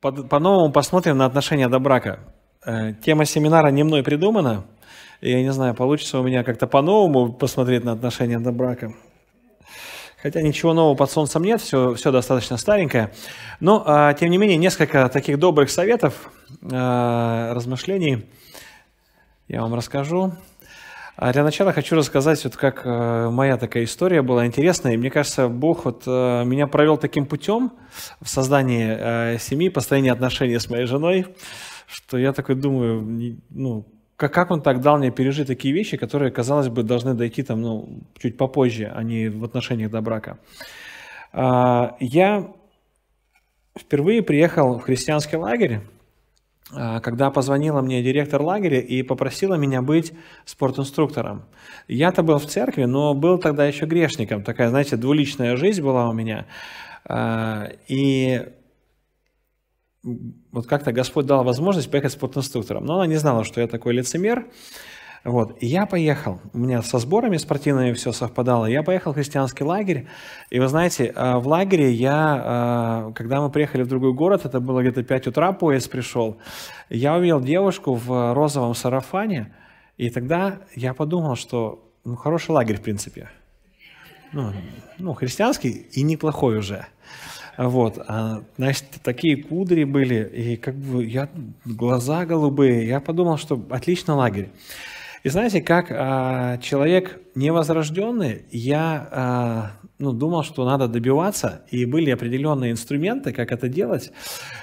По-новому посмотрим на отношения до брака. Э, тема семинара не мной придумана. Я не знаю, получится у меня как-то по-новому посмотреть на отношения до брака. Хотя ничего нового под солнцем нет, все, все достаточно старенькое. Но, а, тем не менее, несколько таких добрых советов, э, размышлений я вам расскажу. А для начала хочу рассказать, вот как э, моя такая история была интересная. мне кажется, Бог вот э, меня провел таким путем в создании э, семьи, построении отношений с моей женой, что я такой думаю, ну, как, как он так дал мне пережить такие вещи, которые, казалось бы, должны дойти там, ну, чуть попозже, а не в отношениях до брака. А, я впервые приехал в христианский лагерь, а, когда позвонила мне директор лагеря и попросила меня быть спортинструктором. Я-то был в церкви, но был тогда еще грешником. Такая, знаете, двуличная жизнь была у меня. А, и вот как-то Господь дал возможность поехать спортинструктором. Но она не знала, что я такой лицемер. Вот. И я поехал. У меня со сборами спортивными все совпадало. Я поехал в христианский лагерь. И вы знаете, э, в лагере я, э, когда мы приехали в другой город, это было где-то 5 утра, поезд пришел, я увидел девушку в розовом сарафане. И тогда я подумал, что ну, хороший лагерь, в принципе. Ну, ну, христианский и неплохой уже. Вот, а, значит, такие кудри были, и как бы я, глаза голубые. Я подумал, что отлично лагерь. И знаете, как а, человек невозрожденный, я а, ну, думал, что надо добиваться, и были определенные инструменты, как это делать.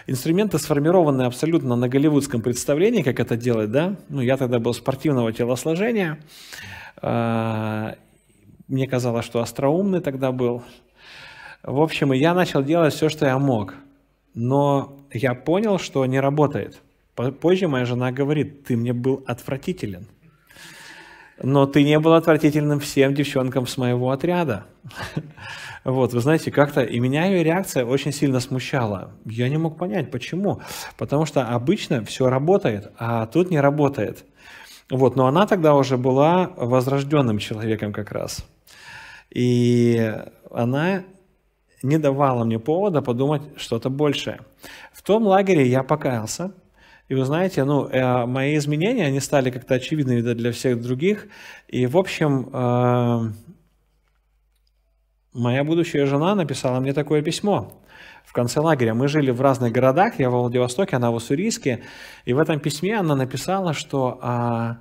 Инструменты сформированы абсолютно на голливудском представлении, как это делать, да. Ну, я тогда был спортивного телосложения, а, мне казалось, что остроумный тогда был. В общем, я начал делать все, что я мог, но я понял, что не работает. Позже моя жена говорит, ты мне был отвратителен но ты не был отвратительным всем девчонкам с моего отряда. Вот, вы знаете, как-то и меня ее реакция очень сильно смущала. Я не мог понять, почему. Потому что обычно все работает, а тут не работает. Вот, но она тогда уже была возрожденным человеком как раз. И она не давала мне повода подумать что-то большее. В том лагере я покаялся, и вы знаете, ну, э, мои изменения, они стали как-то очевидны для всех других. И, в общем, э, моя будущая жена написала мне такое письмо в конце лагеря. Мы жили в разных городах, я в Владивостоке, она в Уссурийске. И в этом письме она написала, что а,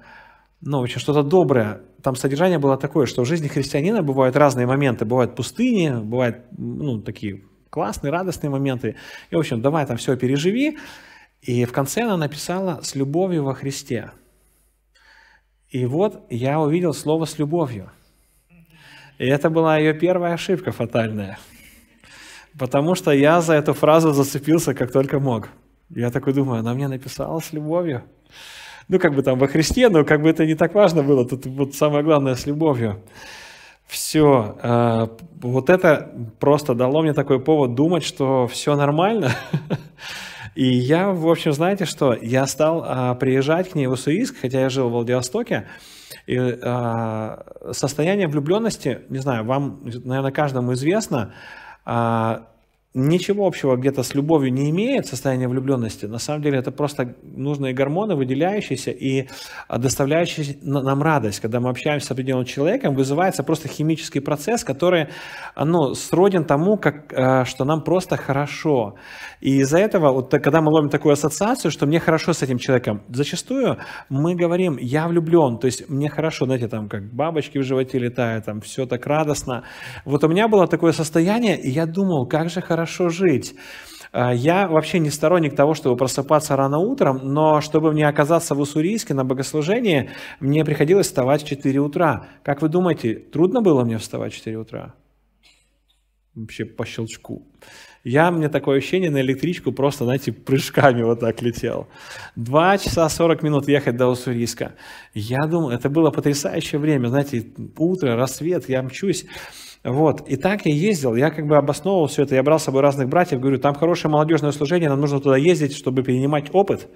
ну, в общем, что-то доброе. Там содержание было такое, что в жизни христианина бывают разные моменты. Бывают пустыни, бывают, ну, такие классные, радостные моменты. И, в общем, давай там все переживи. И в конце она написала «С любовью во Христе». И вот я увидел слово «с любовью». И это была ее первая ошибка фатальная. Потому что я за эту фразу зацепился как только мог. Я такой думаю, она мне написала «с любовью». Ну, как бы там во Христе, но как бы это не так важно было. Тут вот самое главное «с любовью». Все. Э, вот это просто дало мне такой повод думать, что все нормально И я, в общем, знаете что, я стал а, приезжать к ней в Уссурийск, хотя я жил в Владивостоке, и а, состояние влюбленности, не знаю, вам, наверное, каждому известно, а, ничего общего где-то с любовью не имеет, состояние влюбленности. На самом деле это просто нужные гормоны, выделяющиеся и а, доставляющие нам радость. Когда мы общаемся с определенным человеком, вызывается просто химический процесс, который а, ну, сроден тому, как, а, что нам просто хорошо. И из-за этого, вот, когда мы ловим такую ассоциацию, что мне хорошо с этим человеком, зачастую мы говорим, я влюблен, то есть мне хорошо, знаете, там как бабочки в животе летают, там все так радостно. Вот у меня было такое состояние, и я думал, как же хорошо хорошо жить. А, я вообще не сторонник того, чтобы просыпаться рано утром, но чтобы мне оказаться в Уссурийске на богослужении, мне приходилось вставать в 4 утра. Как вы думаете, трудно было мне вставать в 4 утра? Вообще по щелчку. Я, мне такое ощущение, на электричку просто, знаете, прыжками вот так летел. Два часа 40 минут ехать до Уссурийска. Я думал, это было потрясающее время, знаете, утро, рассвет, я мчусь. Вот, и так я ездил, я как бы обосновывал все это, я брал с собой разных братьев, говорю, там хорошее молодежное служение, нам нужно туда ездить, чтобы перенимать опыт.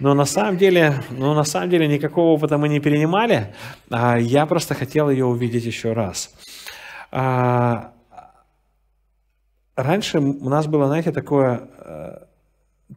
Но на самом деле, ну, на самом деле никакого опыта мы не перенимали, а я просто хотел ее увидеть еще раз. А, раньше у нас было, знаете, такое э,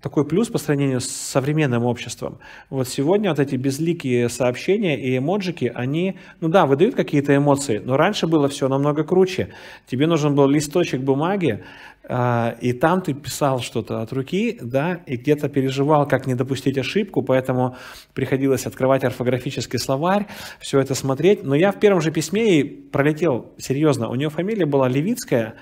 такой плюс по сравнению с современным обществом. Вот сегодня вот эти безликие сообщения и эмоджики, они, ну да, выдают какие-то эмоции, но раньше было все намного круче. Тебе нужен был листочек бумаги, а, и там ты писал что-то от руки, да, и где-то переживал, как не допустить ошибку, поэтому приходилось открывать орфографический словарь, все это смотреть. Но я в первом же письме и пролетел серьезно. У нее фамилия была Левицкая,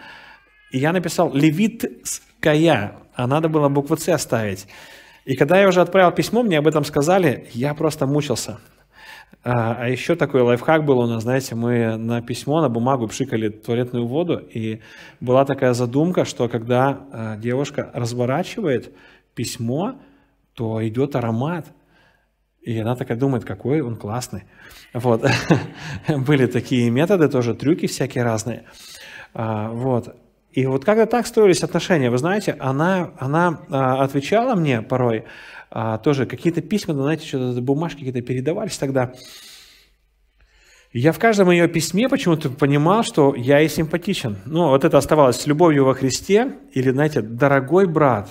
и я написал «Левитская», а надо было букву «С» оставить. И когда я уже отправил письмо, мне об этом сказали, я просто мучился. А, а еще такой лайфхак был у нас, знаете, мы на письмо, на бумагу пшикали туалетную воду, и была такая задумка, что когда а, девушка разворачивает письмо, то идет аромат, и она такая думает, какой он классный. Вот. Были такие методы тоже, трюки всякие разные. А, вот. И вот когда так строились отношения, вы знаете, она, она а, отвечала мне порой, а, тоже какие-то письма, знаете, что-то бумажки какие-то передавались тогда. Я в каждом ее письме почему-то понимал, что я ей симпатичен. Ну, вот это оставалось с любовью во Христе или, знаете, дорогой брат.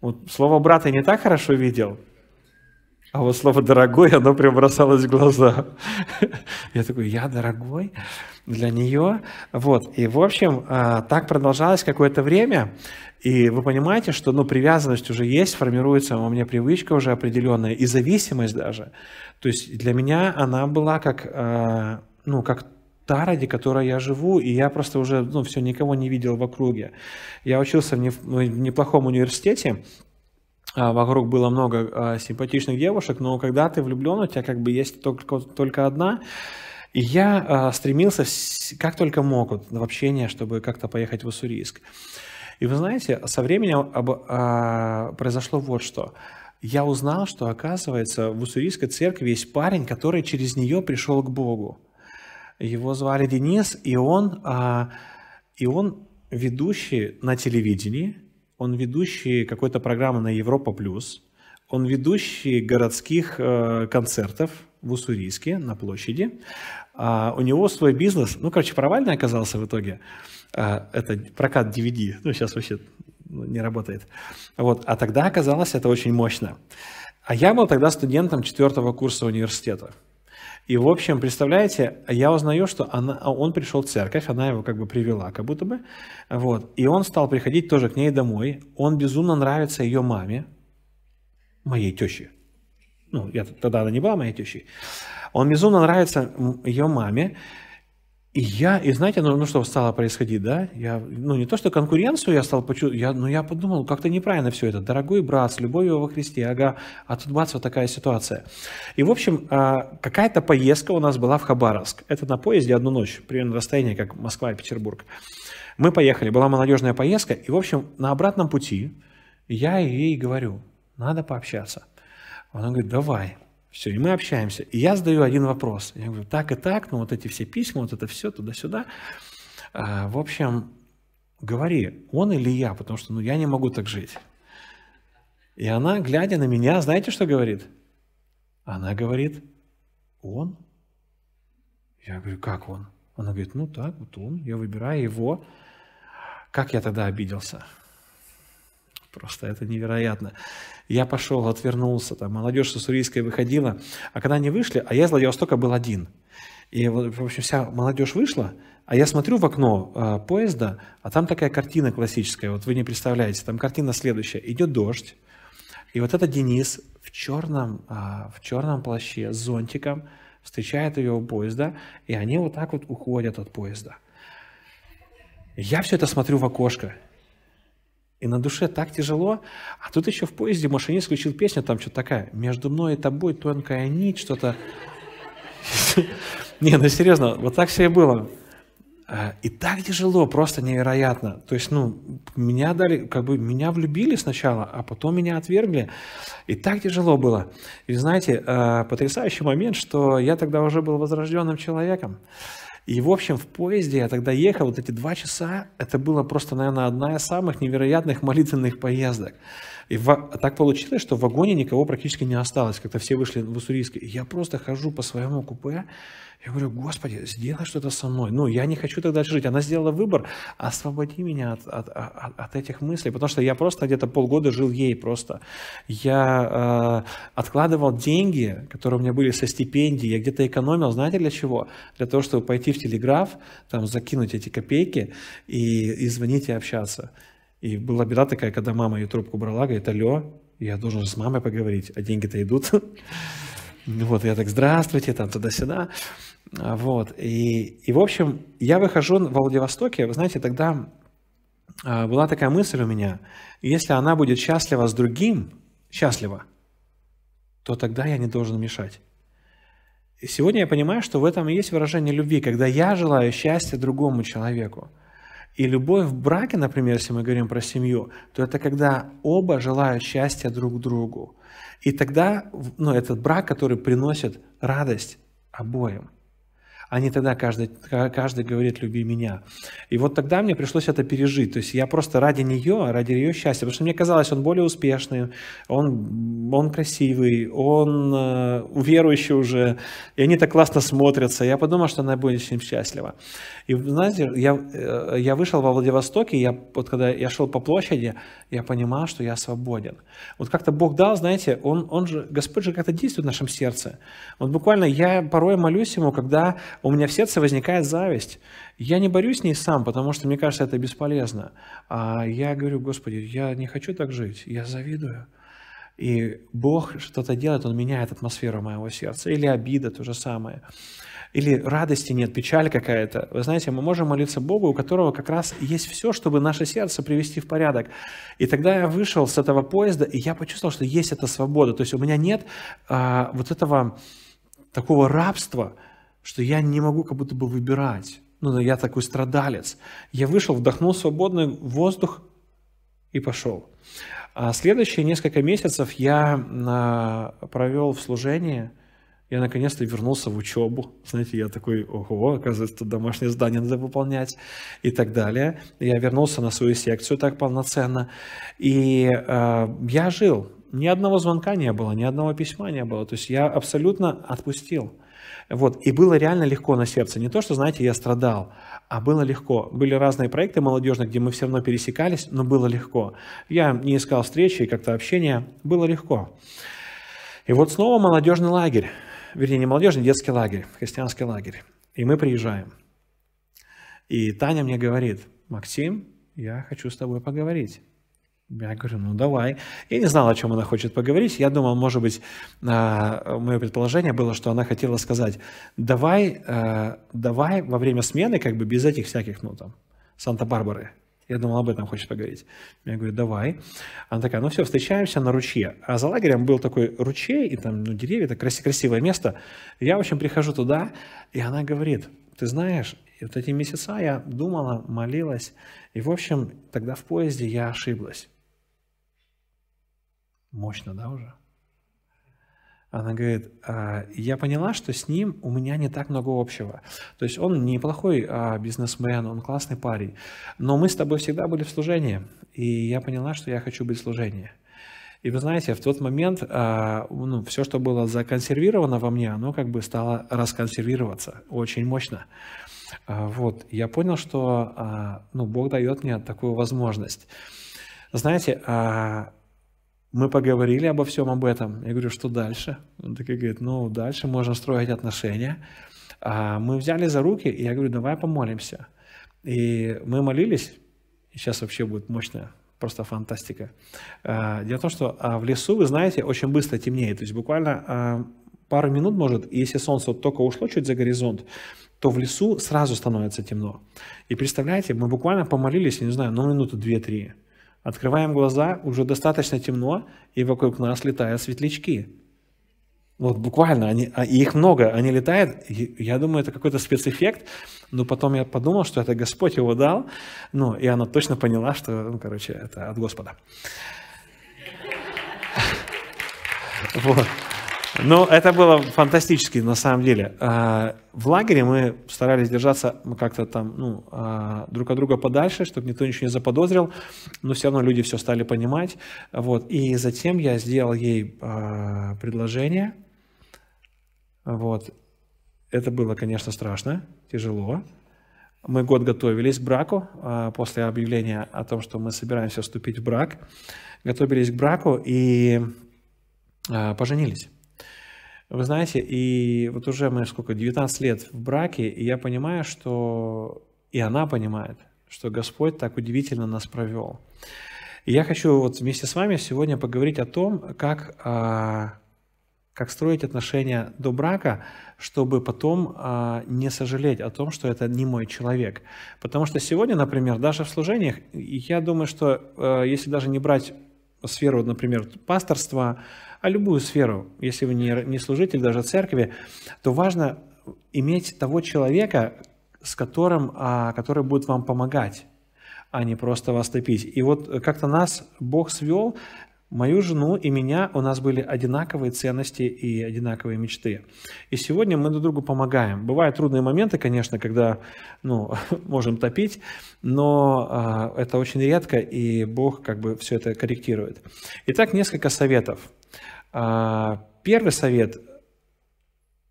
Вот слово брата я не так хорошо видел, а вот слово «дорогой», оно прям бросалось в глаза. Я такой, я дорогой для нее? Вот, и в общем, а, так продолжалось какое-то время. И вы понимаете, что ну, привязанность уже есть, формируется у меня привычка уже определенная, и зависимость даже. То есть для меня она была как, а, ну, как та, ради которой я живу, и я просто уже, ну, все, никого не видел в округе. Я учился в, ну, в неплохом университете, а, вокруг было много а, симпатичных девушек, но когда ты влюблен, у тебя как бы есть только, только одна. И я а, стремился как только мог вот, в общение, чтобы как-то поехать в Уссурийск. И вы знаете, со временем об, а, произошло вот что. Я узнал, что, оказывается, в Уссурийской церкви есть парень, который через нее пришел к Богу. Его звали Денис, и он, а, и он ведущий на телевидении, он ведущий какой-то программы на Европа+, плюс, он ведущий городских э, концертов в Уссурийске на площади. А, у него свой бизнес, ну, короче, провальный оказался в итоге. А, это прокат DVD, ну, сейчас вообще ну, не работает. Вот. А тогда оказалось это очень мощно. А я был тогда студентом четвертого курса университета. И, в общем, представляете, я узнаю, что она, а он пришел в церковь, она его как бы привела, как будто бы. Вот. И он стал приходить тоже к ней домой. Он безумно нравится ее маме, моей теще. Ну, я, тогда она не была моей тещей. Он безумно нравится ее маме. И я, и знаете, ну, ну что стало происходить, да? Я, ну не то, что конкуренцию я стал почувствовать, я, но ну, я подумал, как-то неправильно все это. Дорогой брат, с любовью во Христе, ага, а тут бац, вот такая ситуация. И, в общем, а, какая-то поездка у нас была в Хабаровск. Это на поезде одну ночь, примерно расстояние, как Москва и Петербург. Мы поехали, была молодежная поездка, и, в общем, на обратном пути я ей говорю, надо пообщаться. Она говорит, давай. Все, и мы общаемся. И я задаю один вопрос. Я говорю, так и так, ну вот эти все письма, вот это все туда-сюда. А, в общем, говори, он или я, потому что ну, я не могу так жить. И она, глядя на меня, знаете, что говорит? Она говорит, он. Я говорю, как он? Она говорит, ну так, вот он, я выбираю его. Как я тогда обиделся? Просто это невероятно я пошел, отвернулся, там, молодежь с уссурийской выходила, а когда они вышли, а я из Владивостока был один. И, в общем, вся молодежь вышла, а я смотрю в окно э, поезда, а там такая картина классическая, вот вы не представляете, там картина следующая. Идет дождь, и вот это Денис в черном, э, в черном плаще с зонтиком встречает ее у поезда, и они вот так вот уходят от поезда. Я все это смотрю в окошко, и на душе так тяжело. А тут еще в поезде машинист включил песню, там что-то такая. «Между мной и тобой тонкая нить», что-то. Не, ну серьезно, вот так все и было. Э, и так тяжело, просто невероятно. То есть, ну, меня дали, как бы меня влюбили сначала, а потом меня отвергли. И так тяжело было. И знаете, э, потрясающий момент, что я тогда уже был возрожденным человеком. И, в общем, в поезде я тогда ехал, вот эти два часа, это было просто, наверное, одна из самых невероятных молитвенных поездок. И в... так получилось, что в вагоне никого практически не осталось, как-то все вышли в Уссурийск. я просто хожу по своему купе, я говорю, Господи, сделай что-то со мной. Ну, я не хочу тогда жить. Она сделала выбор, освободи меня от, от, от, от этих мыслей, потому что я просто где-то полгода жил ей просто. Я э, откладывал деньги, которые у меня были со стипендии, я где-то экономил, знаете для чего? Для того, чтобы пойти в телеграф, там закинуть эти копейки и, и звонить и общаться. И была беда такая, когда мама ее трубку брала, говорит, алло, я должен с мамой поговорить, а деньги-то идут. Вот, я так, здравствуйте, там, туда-сюда. А, вот, и, и, в общем, я выхожу в Владивостоке, вы знаете, тогда а, была такая мысль у меня, если она будет счастлива с другим, счастлива, то тогда я не должен мешать. И сегодня я понимаю, что в этом и есть выражение любви, когда я желаю счастья другому человеку. И любовь в браке, например, если мы говорим про семью, то это когда оба желают счастья друг другу. И тогда ну, этот брак, который приносит радость обоим – а не тогда каждый, каждый говорит «люби меня». И вот тогда мне пришлось это пережить. То есть я просто ради нее, ради ее счастья, потому что мне казалось, он более успешный, он, он красивый, он э, верующий уже, и они так классно смотрятся. Я подумал, что она будет очень счастлива. И знаете, я, э, я вышел во Владивостоке, я, вот когда я шел по площади, я понимал, что я свободен. Вот как-то Бог дал, знаете, он, он же, Господь же как-то действует в нашем сердце. Вот буквально я порой молюсь Ему, когда у меня в сердце возникает зависть. Я не борюсь с ней сам, потому что мне кажется, это бесполезно. А я говорю, Господи, я не хочу так жить, я завидую. И Бог что-то делает, Он меняет атмосферу моего сердца. Или обида, то же самое. Или радости нет, печаль какая-то. Вы знаете, мы можем молиться Богу, у которого как раз есть все, чтобы наше сердце привести в порядок. И тогда я вышел с этого поезда, и я почувствовал, что есть эта свобода. То есть у меня нет а, вот этого такого рабства, что я не могу как будто бы выбирать. Ну, да, я такой страдалец. Я вышел, вдохнул свободный воздух и пошел. А следующие несколько месяцев я а, провел в служении, я наконец-то вернулся в учебу. Знаете, я такой, ого, оказывается, тут домашнее задание надо выполнять и так далее. Я вернулся на свою секцию так полноценно. И э, я жил. Ни одного звонка не было, ни одного письма не было. То есть я абсолютно отпустил. Вот. И было реально легко на сердце. Не то, что, знаете, я страдал, а было легко. Были разные проекты молодежные, где мы все равно пересекались, но было легко. Я не искал встречи и как-то общения. Было легко. И вот снова молодежный лагерь. Вернее, не молодежный, детский лагерь, христианский лагерь. И мы приезжаем. И Таня мне говорит, Максим, я хочу с тобой поговорить. Я говорю, ну давай. Я не знал, о чем она хочет поговорить. Я думал, может быть, а, мое предположение было, что она хотела сказать, давай, э, давай во время смены, как бы без этих всяких, ну там, Санта-Барбары. Я думал, об этом хочет поговорить. Я говорю, давай. Она такая, ну все, встречаемся на ручье. А за лагерем был такой ручей, и там ну, деревья, это красивое, красивое место. Я, в общем, прихожу туда, и она говорит, ты знаешь, вот эти месяца я думала, молилась, и, в общем, тогда в поезде я ошиблась. Мощно, да, уже? Она говорит, «А, я поняла, что с ним у меня не так много общего. То есть он неплохой а, бизнесмен, он классный парень, но мы с тобой всегда были в служении, и я поняла, что я хочу быть в служении. И вы знаете, в тот момент а, ну, все, что было законсервировано во мне, оно как бы стало расконсервироваться очень мощно. Вот, я понял, что ну, Бог дает мне такую возможность. Знаете, мы поговорили обо всем об этом. Я говорю, что дальше? Он такой говорит, ну, дальше можно строить отношения. А мы взяли за руки, и я говорю, давай помолимся. И мы молились, и сейчас вообще будет мощная просто фантастика. А, дело в том, что а, в лесу, вы знаете, очень быстро темнеет. То есть буквально а, пару минут, может, если солнце вот только ушло чуть за горизонт, то в лесу сразу становится темно. И представляете, мы буквально помолились, я не знаю, ну, минуту две-три. Открываем глаза, уже достаточно темно, и вокруг нас летают светлячки. Вот буквально, они, а, и их много, они летают. Я думаю, это какой-то спецэффект, но потом я подумал, что это Господь его дал, ну, и она точно поняла, что, ну, короче, это от Господа. Вот. Ну, это было фантастически, на самом деле. А, в лагере мы старались держаться как-то там, ну, а, друг от друга подальше, чтобы никто ничего не заподозрил, но все равно люди все стали понимать. Вот. И затем я сделал ей а, предложение. Вот. Это было, конечно, страшно, тяжело. Мы год готовились к браку после объявления о том, что мы собираемся вступить в брак. Готовились к браку и поженились. Вы знаете, и вот уже мы сколько, 19 лет в браке, и я понимаю, что и она понимает, что Господь так удивительно нас провел. И я хочу вот вместе с вами сегодня поговорить о том, как, а, как строить отношения до брака, чтобы потом а, не сожалеть о том, что это не мой человек. Потому что сегодня, например, даже в служениях, я думаю, что э, если даже не брать сферу, например, пасторства, а любую сферу, если вы не, не служитель даже церкви, то важно иметь того человека, с которым, а, который будет вам помогать, а не просто вас топить. И вот как-то нас Бог свел, мою жену и меня, у нас были одинаковые ценности и одинаковые мечты. И сегодня мы друг другу помогаем. Бывают трудные моменты, конечно, когда ну, можем топить, но а, это очень редко, и Бог как бы все это корректирует. Итак, несколько советов. А, первый совет.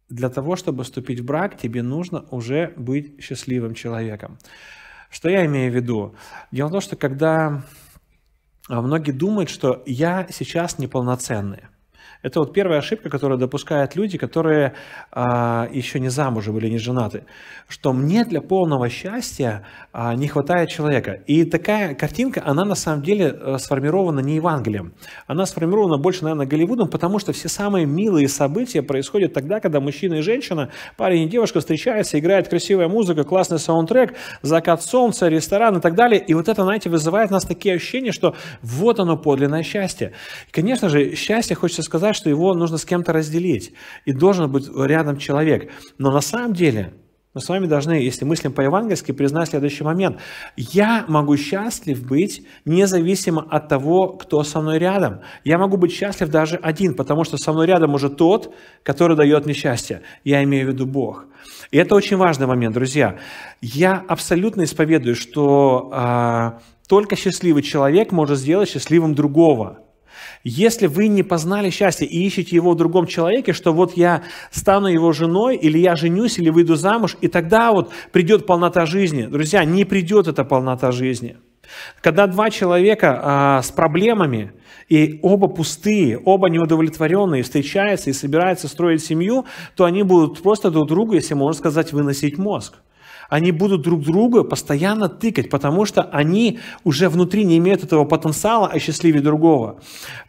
Для того, чтобы вступить в брак, тебе нужно уже быть счастливым человеком. Что я имею в виду? Дело в том, что когда а, многие думают, что я сейчас неполноценный, это вот первая ошибка, которую допускают люди, которые а, еще не замужем или не женаты, что мне для полного счастья а, не хватает человека. И такая картинка, она на самом деле э, сформирована не Евангелием, она сформирована больше, наверное, Голливудом, потому что все самые милые события происходят тогда, когда мужчина и женщина, парень и девушка встречаются, играет красивая музыка, классный саундтрек, закат солнца, ресторан и так далее. И вот это, знаете, вызывает у нас такие ощущения, что вот оно подлинное счастье. И, конечно же, счастье, хочется сказать, считает, что его нужно с кем-то разделить, и должен быть рядом человек. Но на самом деле мы с вами должны, если мыслим по-евангельски, признать следующий момент. Я могу счастлив быть независимо от того, кто со мной рядом. Я могу быть счастлив даже один, потому что со мной рядом уже тот, который дает мне счастье. Я имею в виду Бог. И это очень важный момент, друзья. Я абсолютно исповедую, что э, только счастливый человек может сделать счастливым другого. Если вы не познали счастье и ищете его в другом человеке, что вот я стану его женой, или я женюсь, или выйду замуж, и тогда вот придет полнота жизни. Друзья, не придет эта полнота жизни. Когда два человека а, с проблемами, и оба пустые, оба неудовлетворенные, встречаются и собираются строить семью, то они будут просто друг другу, если можно сказать, выносить мозг они будут друг друга постоянно тыкать, потому что они уже внутри не имеют этого потенциала осчастливить другого.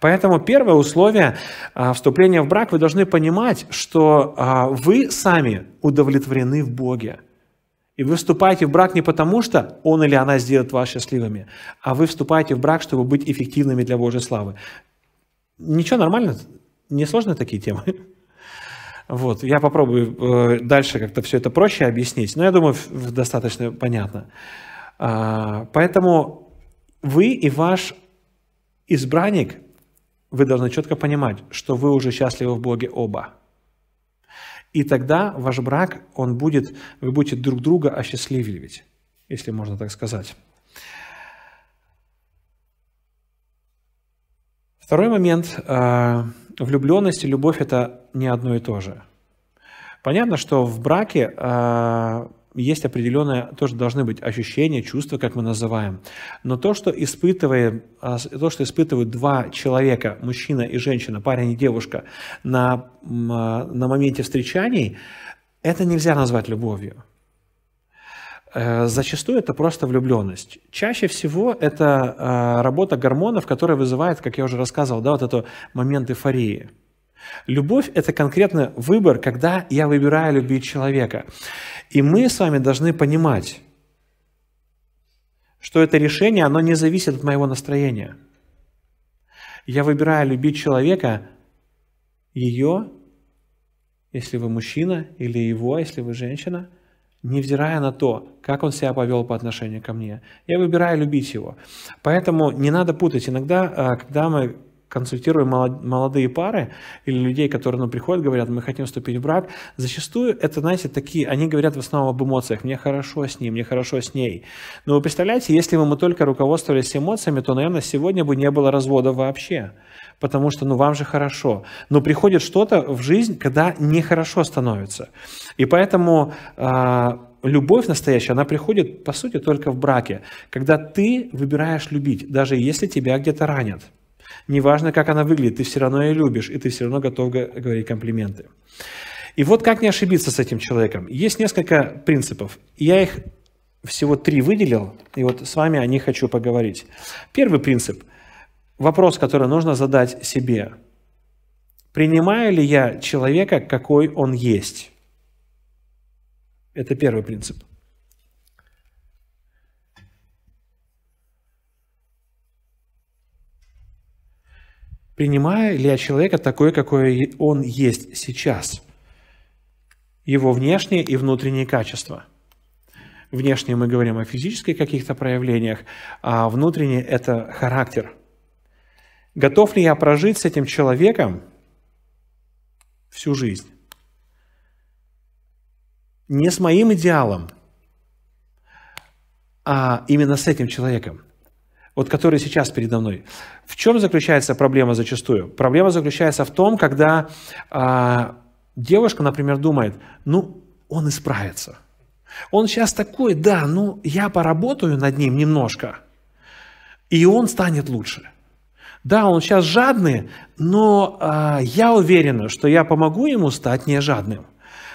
Поэтому первое условие а, вступления в брак, вы должны понимать, что а, вы сами удовлетворены в Боге. И вы вступаете в брак не потому, что он или она сделает вас счастливыми, а вы вступаете в брак, чтобы быть эффективными для Божьей славы. Ничего, нормально? Не сложно такие темы? Вот, я попробую э, дальше как-то все это проще объяснить, но я думаю, достаточно понятно. А, поэтому вы и ваш избранник, вы должны четко понимать, что вы уже счастливы в Боге оба. И тогда ваш брак, он будет, вы будете друг друга осчастливливать, если можно так сказать. Второй момент, а, влюбленность и любовь – это не одно и то же. Понятно, что в браке э, есть определенные, тоже должны быть ощущения, чувства, как мы называем. Но то, что, испытывает, э, то, что испытывают два человека, мужчина и женщина, парень и девушка, на, э, на моменте встречаний, это нельзя назвать любовью. Э, зачастую это просто влюбленность. Чаще всего это э, работа гормонов, которая вызывает, как я уже рассказывал, да, вот этот момент эйфории. Любовь – это конкретно выбор, когда я выбираю любить человека. И мы с вами должны понимать, что это решение, оно не зависит от моего настроения. Я выбираю любить человека, ее, если вы мужчина, или его, если вы женщина – невзирая на то, как он себя повел по отношению ко мне. Я выбираю любить его. Поэтому не надо путать. Иногда, э, когда мы консультируем молодые пары или людей, которые нам приходят, говорят, мы хотим вступить в брак, зачастую это, знаете, такие, они говорят в основном об эмоциях, мне хорошо с ним, мне хорошо с ней. Но вы представляете, если бы мы только руководствовались эмоциями, то, наверное, сегодня бы не было развода вообще потому что, ну, вам же хорошо. Но приходит что-то в жизнь, когда нехорошо становится. И поэтому э, любовь настоящая, она приходит, по сути, только в браке, когда ты выбираешь любить, даже если тебя где-то ранят. Неважно, как она выглядит, ты все равно ее любишь, и ты все равно готов говорить комплименты. И вот как не ошибиться с этим человеком? Есть несколько принципов. Я их всего три выделил, и вот с вами о них хочу поговорить. Первый принцип – вопрос, который нужно задать себе. Принимаю ли я человека, какой он есть? Это первый принцип. Принимаю ли я человека такой, какой он есть сейчас? Его внешние и внутренние качества – Внешние мы говорим о физических каких-то проявлениях, а внутренние это характер – Готов ли я прожить с этим человеком всю жизнь? Не с моим идеалом, а именно с этим человеком, вот который сейчас передо мной. В чем заключается проблема зачастую? Проблема заключается в том, когда а, девушка, например, думает, ну, он исправится. Он сейчас такой, да, ну, я поработаю над ним немножко, и он станет лучше. Да, он сейчас жадный, но а, я уверен, что я помогу ему стать не жадным.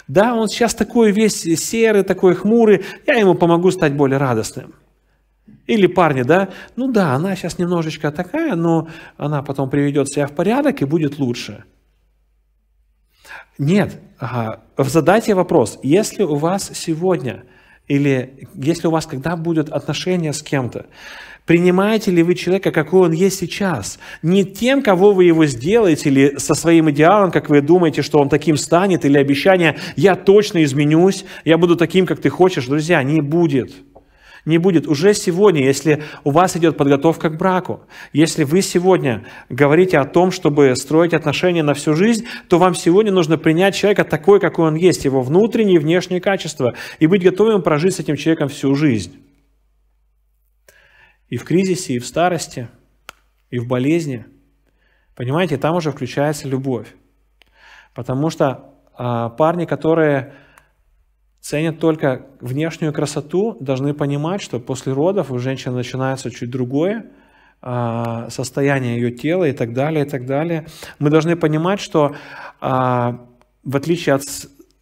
Да, он сейчас такой весь серый, такой хмурый, я ему помогу стать более радостным. Или парни, да, ну да, она сейчас немножечко такая, но она потом приведет себя в порядок и будет лучше. Нет, ага, задайте вопрос, если у вас сегодня или если у вас когда будет отношения с кем-то, Принимаете ли вы человека, какой он есть сейчас? Не тем, кого вы его сделаете, или со своим идеалом, как вы думаете, что он таким станет, или обещание «я точно изменюсь, я буду таким, как ты хочешь». Друзья, не будет не будет. Уже сегодня, если у вас идет подготовка к браку, если вы сегодня говорите о том, чтобы строить отношения на всю жизнь, то вам сегодня нужно принять человека такой, какой он есть, его внутренние и внешние качества, и быть готовым прожить с этим человеком всю жизнь. И в кризисе, и в старости, и в болезни. Понимаете, там уже включается любовь. Потому что а, парни, которые ценят только внешнюю красоту, должны понимать, что после родов у женщины начинается чуть другое, а, состояние ее тела и так далее, и так далее. Мы должны понимать, что а, в отличие от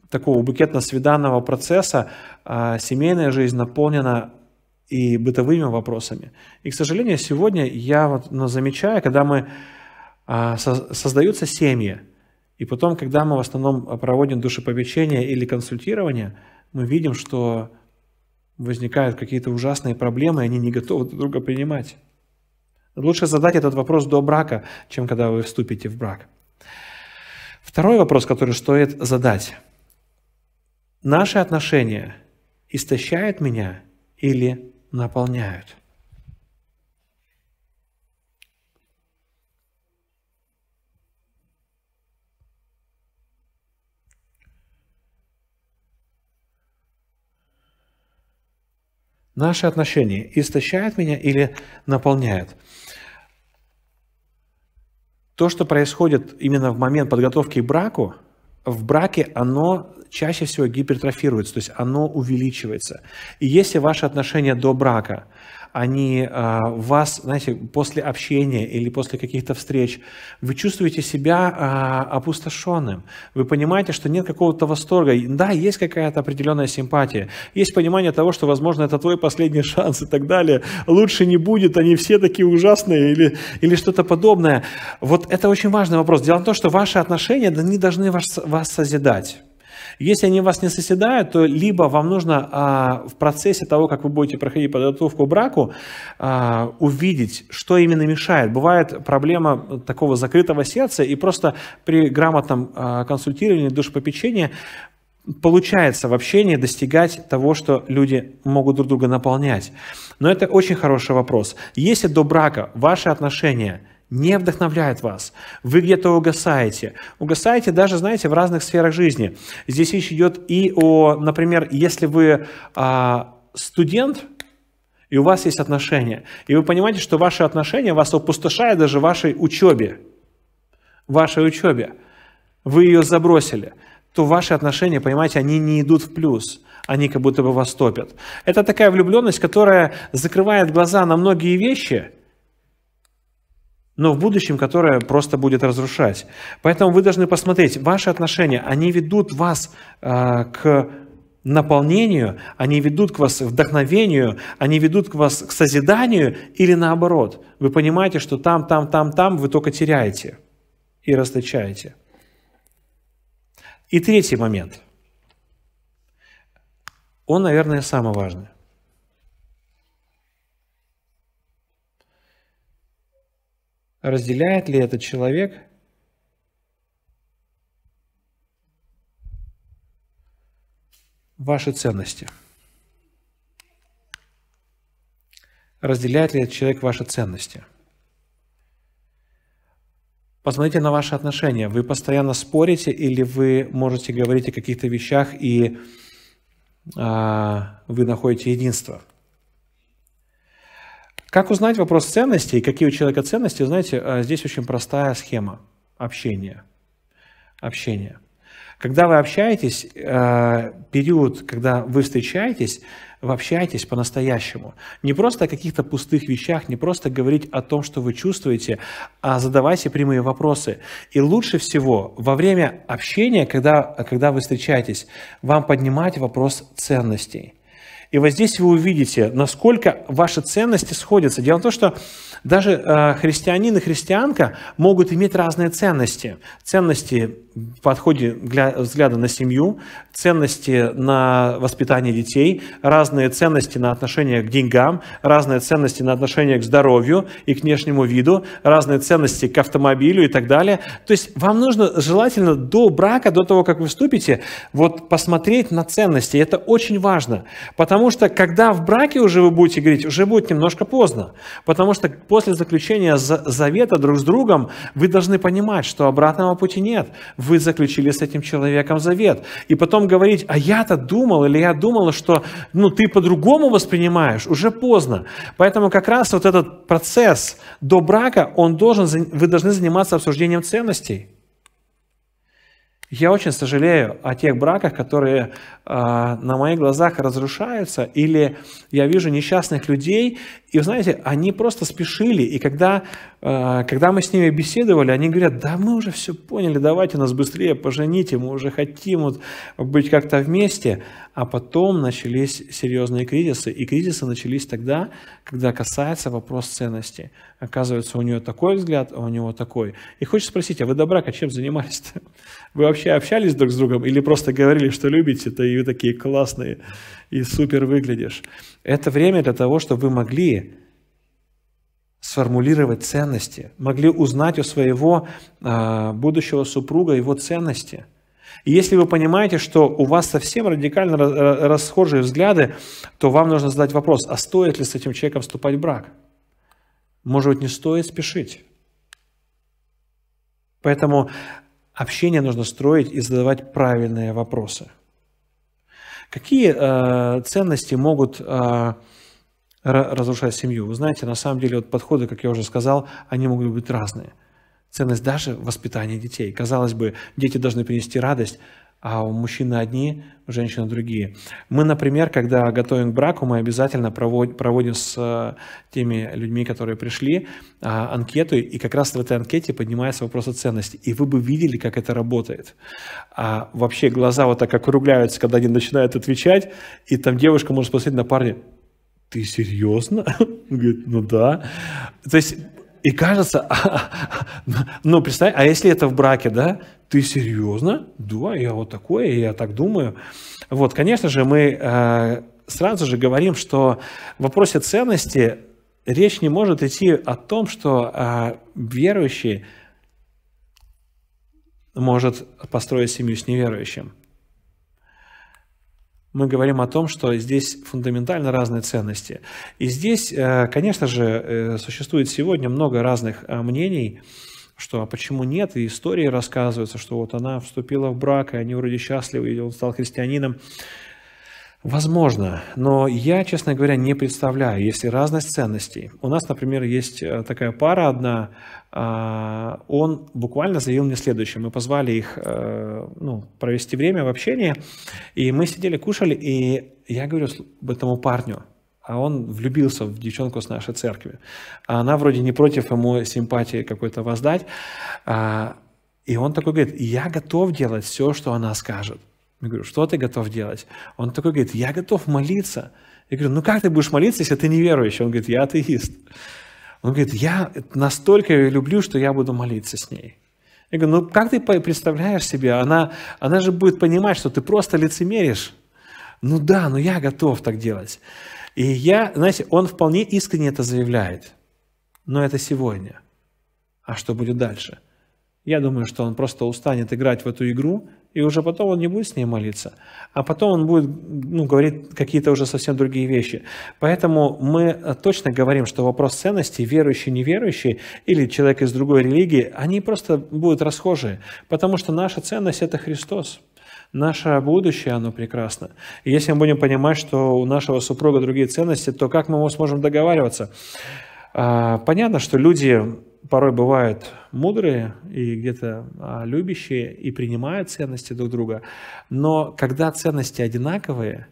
такого букетно-свиданного процесса, а, семейная жизнь наполнена и бытовыми вопросами. И, к сожалению, сегодня я вот ну, замечаю, когда мы а, создаются семьи, и потом, когда мы в основном проводим душепобечение или консультирование, мы видим, что возникают какие-то ужасные проблемы, и они не готовы друг друга принимать. Лучше задать этот вопрос до брака, чем когда вы вступите в брак. Второй вопрос, который стоит задать. Наши отношения истощают меня или наполняют. Наши отношения истощают меня или наполняют? То, что происходит именно в момент подготовки к браку, в браке оно чаще всего гипертрофируется, то есть оно увеличивается. И если ваши отношения до брака, они э, вас, знаете, после общения или после каких-то встреч, вы чувствуете себя э, опустошенным, вы понимаете, что нет какого-то восторга, да, есть какая-то определенная симпатия, есть понимание того, что, возможно, это твой последний шанс и так далее, лучше не будет, они все такие ужасные или, или что-то подобное. Вот это очень важный вопрос. Дело в том, что ваши отношения, они должны вас, вас созидать. Если они вас не соседают, то либо вам нужно а, в процессе того, как вы будете проходить подготовку к браку, а, увидеть, что именно мешает. Бывает проблема такого закрытого сердца, и просто при грамотном а, консультировании, душепопечении получается в общении достигать того, что люди могут друг друга наполнять. Но это очень хороший вопрос. Если до брака ваши отношения – не вдохновляет вас. Вы где-то угасаете. Угасаете даже, знаете, в разных сферах жизни. Здесь речь идет и о, например, если вы а, студент, и у вас есть отношения, и вы понимаете, что ваши отношения вас опустошают даже вашей учебе, вашей учебе, вы ее забросили, то ваши отношения, понимаете, они не идут в плюс, они как будто бы вас топят. Это такая влюбленность, которая закрывает глаза на многие вещи – но в будущем, которое просто будет разрушать. Поэтому вы должны посмотреть, ваши отношения, они ведут вас э, к наполнению, они ведут к вас вдохновению, они ведут к вас к созиданию или наоборот. Вы понимаете, что там, там, там, там вы только теряете и расточаете. И третий момент. Он, наверное, самый важный. разделяет ли этот человек ваши ценности? Разделяет ли этот человек ваши ценности? Посмотрите на ваши отношения. Вы постоянно спорите или вы можете говорить о каких-то вещах и а, вы находите единство? Как узнать вопрос ценностей, какие у человека ценности? Знаете, а, здесь очень простая схема общения. Общение. Когда вы общаетесь, э, период, когда вы встречаетесь, вы общаетесь по-настоящему. Не просто о каких-то пустых вещах, не просто говорить о том, что вы чувствуете, а задавайте прямые вопросы. И лучше всего во время общения, когда, когда вы встречаетесь, вам поднимать вопрос ценностей. И вот здесь вы увидите, насколько ваши ценности сходятся. Дело в том, что даже э, христианин и христианка могут иметь разные ценности. Ценности подходе взгляда на семью, ценности на воспитание детей, разные ценности на отношение к деньгам, разные ценности на отношение к здоровью и к внешнему виду, разные ценности к автомобилю и так далее. То есть вам нужно желательно до брака, до того, как вы вступите, вот посмотреть на ценности. Это очень важно, потому что когда в браке уже вы будете говорить, уже будет немножко поздно, потому что после заключения завета друг с другом вы должны понимать, что обратного пути нет вы заключили с этим человеком завет. И потом говорить, а я-то думал, или я думала, что ну, ты по-другому воспринимаешь, уже поздно. Поэтому как раз вот этот процесс до брака, он должен, вы должны заниматься обсуждением ценностей. Я очень сожалею о тех браках, которые э, на моих глазах разрушаются, или я вижу несчастных людей, и, знаете, они просто спешили, и когда а, когда мы с ними беседовали, они говорят, да мы уже все поняли, давайте нас быстрее пожените, мы уже хотим вот быть как-то вместе. А потом начались серьезные кризисы, и кризисы начались тогда, когда касается вопрос ценности. Оказывается, у нее такой взгляд, а у него такой. И хочется спросить, а вы до брака чем занимались-то? Вы вообще общались друг с другом или просто говорили, что любите, то и вы такие классные, и супер выглядишь? Это время для того, чтобы вы могли сформулировать ценности, могли узнать у своего а, будущего супруга его ценности. И если вы понимаете, что у вас совсем радикально расхожие взгляды, то вам нужно задать вопрос, а стоит ли с этим человеком вступать в брак? Может быть, не стоит спешить. Поэтому общение нужно строить и задавать правильные вопросы. Какие э, ценности могут э, разрушать семью. Вы знаете, на самом деле вот подходы, как я уже сказал, они могут быть разные. Ценность даже воспитания детей. Казалось бы, дети должны принести радость, а у мужчины одни, у женщины другие. Мы, например, когда готовим к браку, мы обязательно проводим с э, теми людьми, которые пришли, а, анкету, и как раз в этой анкете поднимается вопрос о ценности. И вы бы видели, как это работает. А вообще глаза вот так округляются, когда они начинают отвечать, и там девушка может посмотреть на парня, ты серьезно? Он говорит, ну да. То есть, и кажется, ну представь, а если это в браке, да? Ты серьезно? Да, я вот такое, я так думаю. Вот, конечно же, мы э, сразу же говорим, что в вопросе ценности речь не может идти о том, что э, верующий может построить семью с неверующим мы говорим о том, что здесь фундаментально разные ценности. И здесь, э, конечно же, э, существует сегодня много разных э, мнений, что а почему нет, и истории рассказываются, что вот она вступила в брак, и они вроде счастливы, и он стал христианином. Возможно, но я, честно говоря, не представляю, если разность ценностей. У нас, например, есть э, такая пара одна, а, он буквально заявил мне следующее. Мы позвали их э, ну, провести время в общении, и мы сидели, кушали, и я говорю этому парню, а он влюбился в девчонку с нашей церкви. А она вроде не против ему симпатии какой-то воздать. А, и он такой говорит, я готов делать все, что она скажет. Я говорю, что ты готов делать? Он такой говорит, я готов молиться. Я говорю, ну как ты будешь молиться, если ты неверующий? Он говорит, я атеист. Он говорит, я настолько ее люблю, что я буду молиться с ней. Я говорю, ну как ты представляешь себе, она, она же будет понимать, что ты просто лицемеришь. Ну да, но я готов так делать. И я, знаете, он вполне искренне это заявляет. Но это сегодня. А что будет дальше? Я думаю, что он просто устанет играть в эту игру, и уже потом он не будет с ней молиться, а потом он будет ну, говорить какие-то уже совсем другие вещи. Поэтому мы э, точно говорим, что вопрос ценности верующий, неверующий, или человек из другой религии, они просто будут расхожие, потому что наша ценность – это Христос. Наше будущее, оно прекрасно. И если мы будем понимать, что у нашего супруга другие ценности, то как мы сможем договариваться? А, понятно, что люди порой бывают мудрые и где-то а, любящие и принимают ценности друг друга, но когда ценности одинаковые,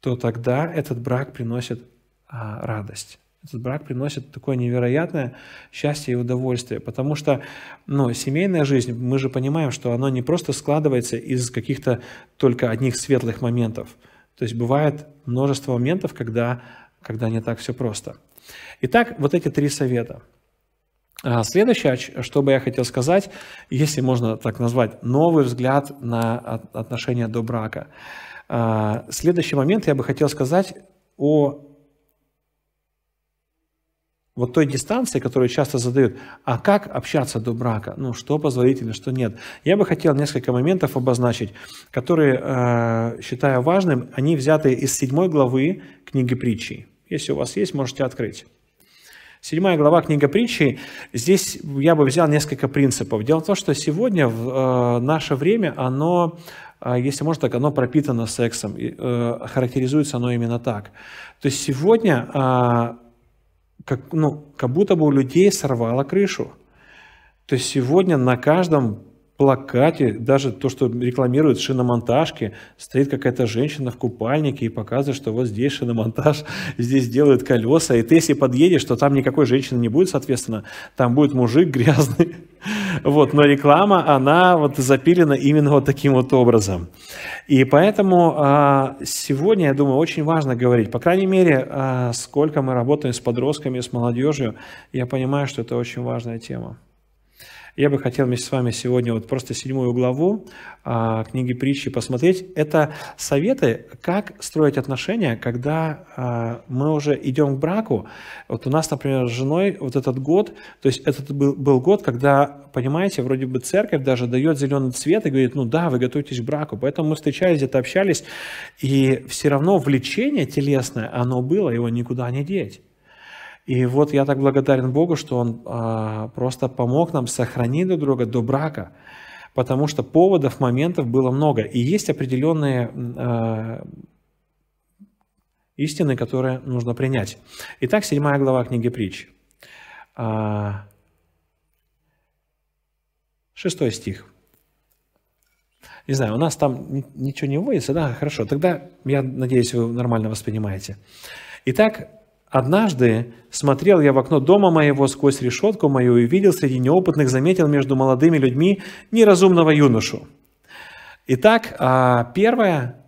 то тогда этот брак приносит а, радость. Этот брак приносит такое невероятное счастье и удовольствие, потому что ну, семейная жизнь, мы же понимаем, что она не просто складывается из каких-то только одних светлых моментов. То есть бывает множество моментов, когда, когда не так все просто. Итак, вот эти три совета – а, следующее, что бы я хотел сказать, если можно так назвать, новый взгляд на отношения до брака. А, следующий момент я бы хотел сказать о вот той дистанции, которую часто задают, а как общаться до брака, ну, что позволительно, что нет. Я бы хотел несколько моментов обозначить, которые, э, считаю важным, они взяты из седьмой главы книги притчи. Если у вас есть, можете открыть. Седьмая глава книга притчи. Здесь я бы взял несколько принципов. Дело в том, что сегодня в э, наше время оно э, если можно так, оно пропитано сексом, э, характеризуется оно именно так. То есть сегодня как, ну, как будто бы у людей сорвало крышу. То есть сегодня на каждом плакате, даже то, что рекламируют шиномонтажки, стоит какая-то женщина в купальнике и показывает, что вот здесь шиномонтаж, здесь делают колеса, и ты если подъедешь, то там никакой женщины не будет, соответственно, там будет мужик грязный. Вот, но реклама, она вот запилена именно вот таким вот образом. И поэтому а, сегодня, я думаю, очень важно говорить. По крайней мере, а, сколько мы работаем с подростками, с молодежью, я понимаю, что это очень важная тема. Я бы хотел вместе с вами сегодня вот просто седьмую главу а, книги притчи посмотреть. Это советы, как строить отношения, когда а, мы уже идем к браку. Вот у нас, например, с женой вот этот год, то есть этот был, был год, когда, понимаете, вроде бы церковь даже дает зеленый цвет и говорит, ну да, вы готовитесь к браку. Поэтому мы встречались, где-то общались, и все равно влечение телесное, оно было, его никуда не деть. И вот я так благодарен Богу, что Он а, просто помог нам сохранить друг друга до брака, потому что поводов, моментов было много. И есть определенные а, истины, которые нужно принять. Итак, 7 глава книги притч. А, 6 стих. Не знаю, у нас там ничего не выводится, да? Хорошо, тогда, я надеюсь, вы нормально воспринимаете. Итак, Однажды смотрел я в окно дома моего сквозь решетку мою и видел среди неопытных, заметил между молодыми людьми неразумного юношу. Итак, а, первое,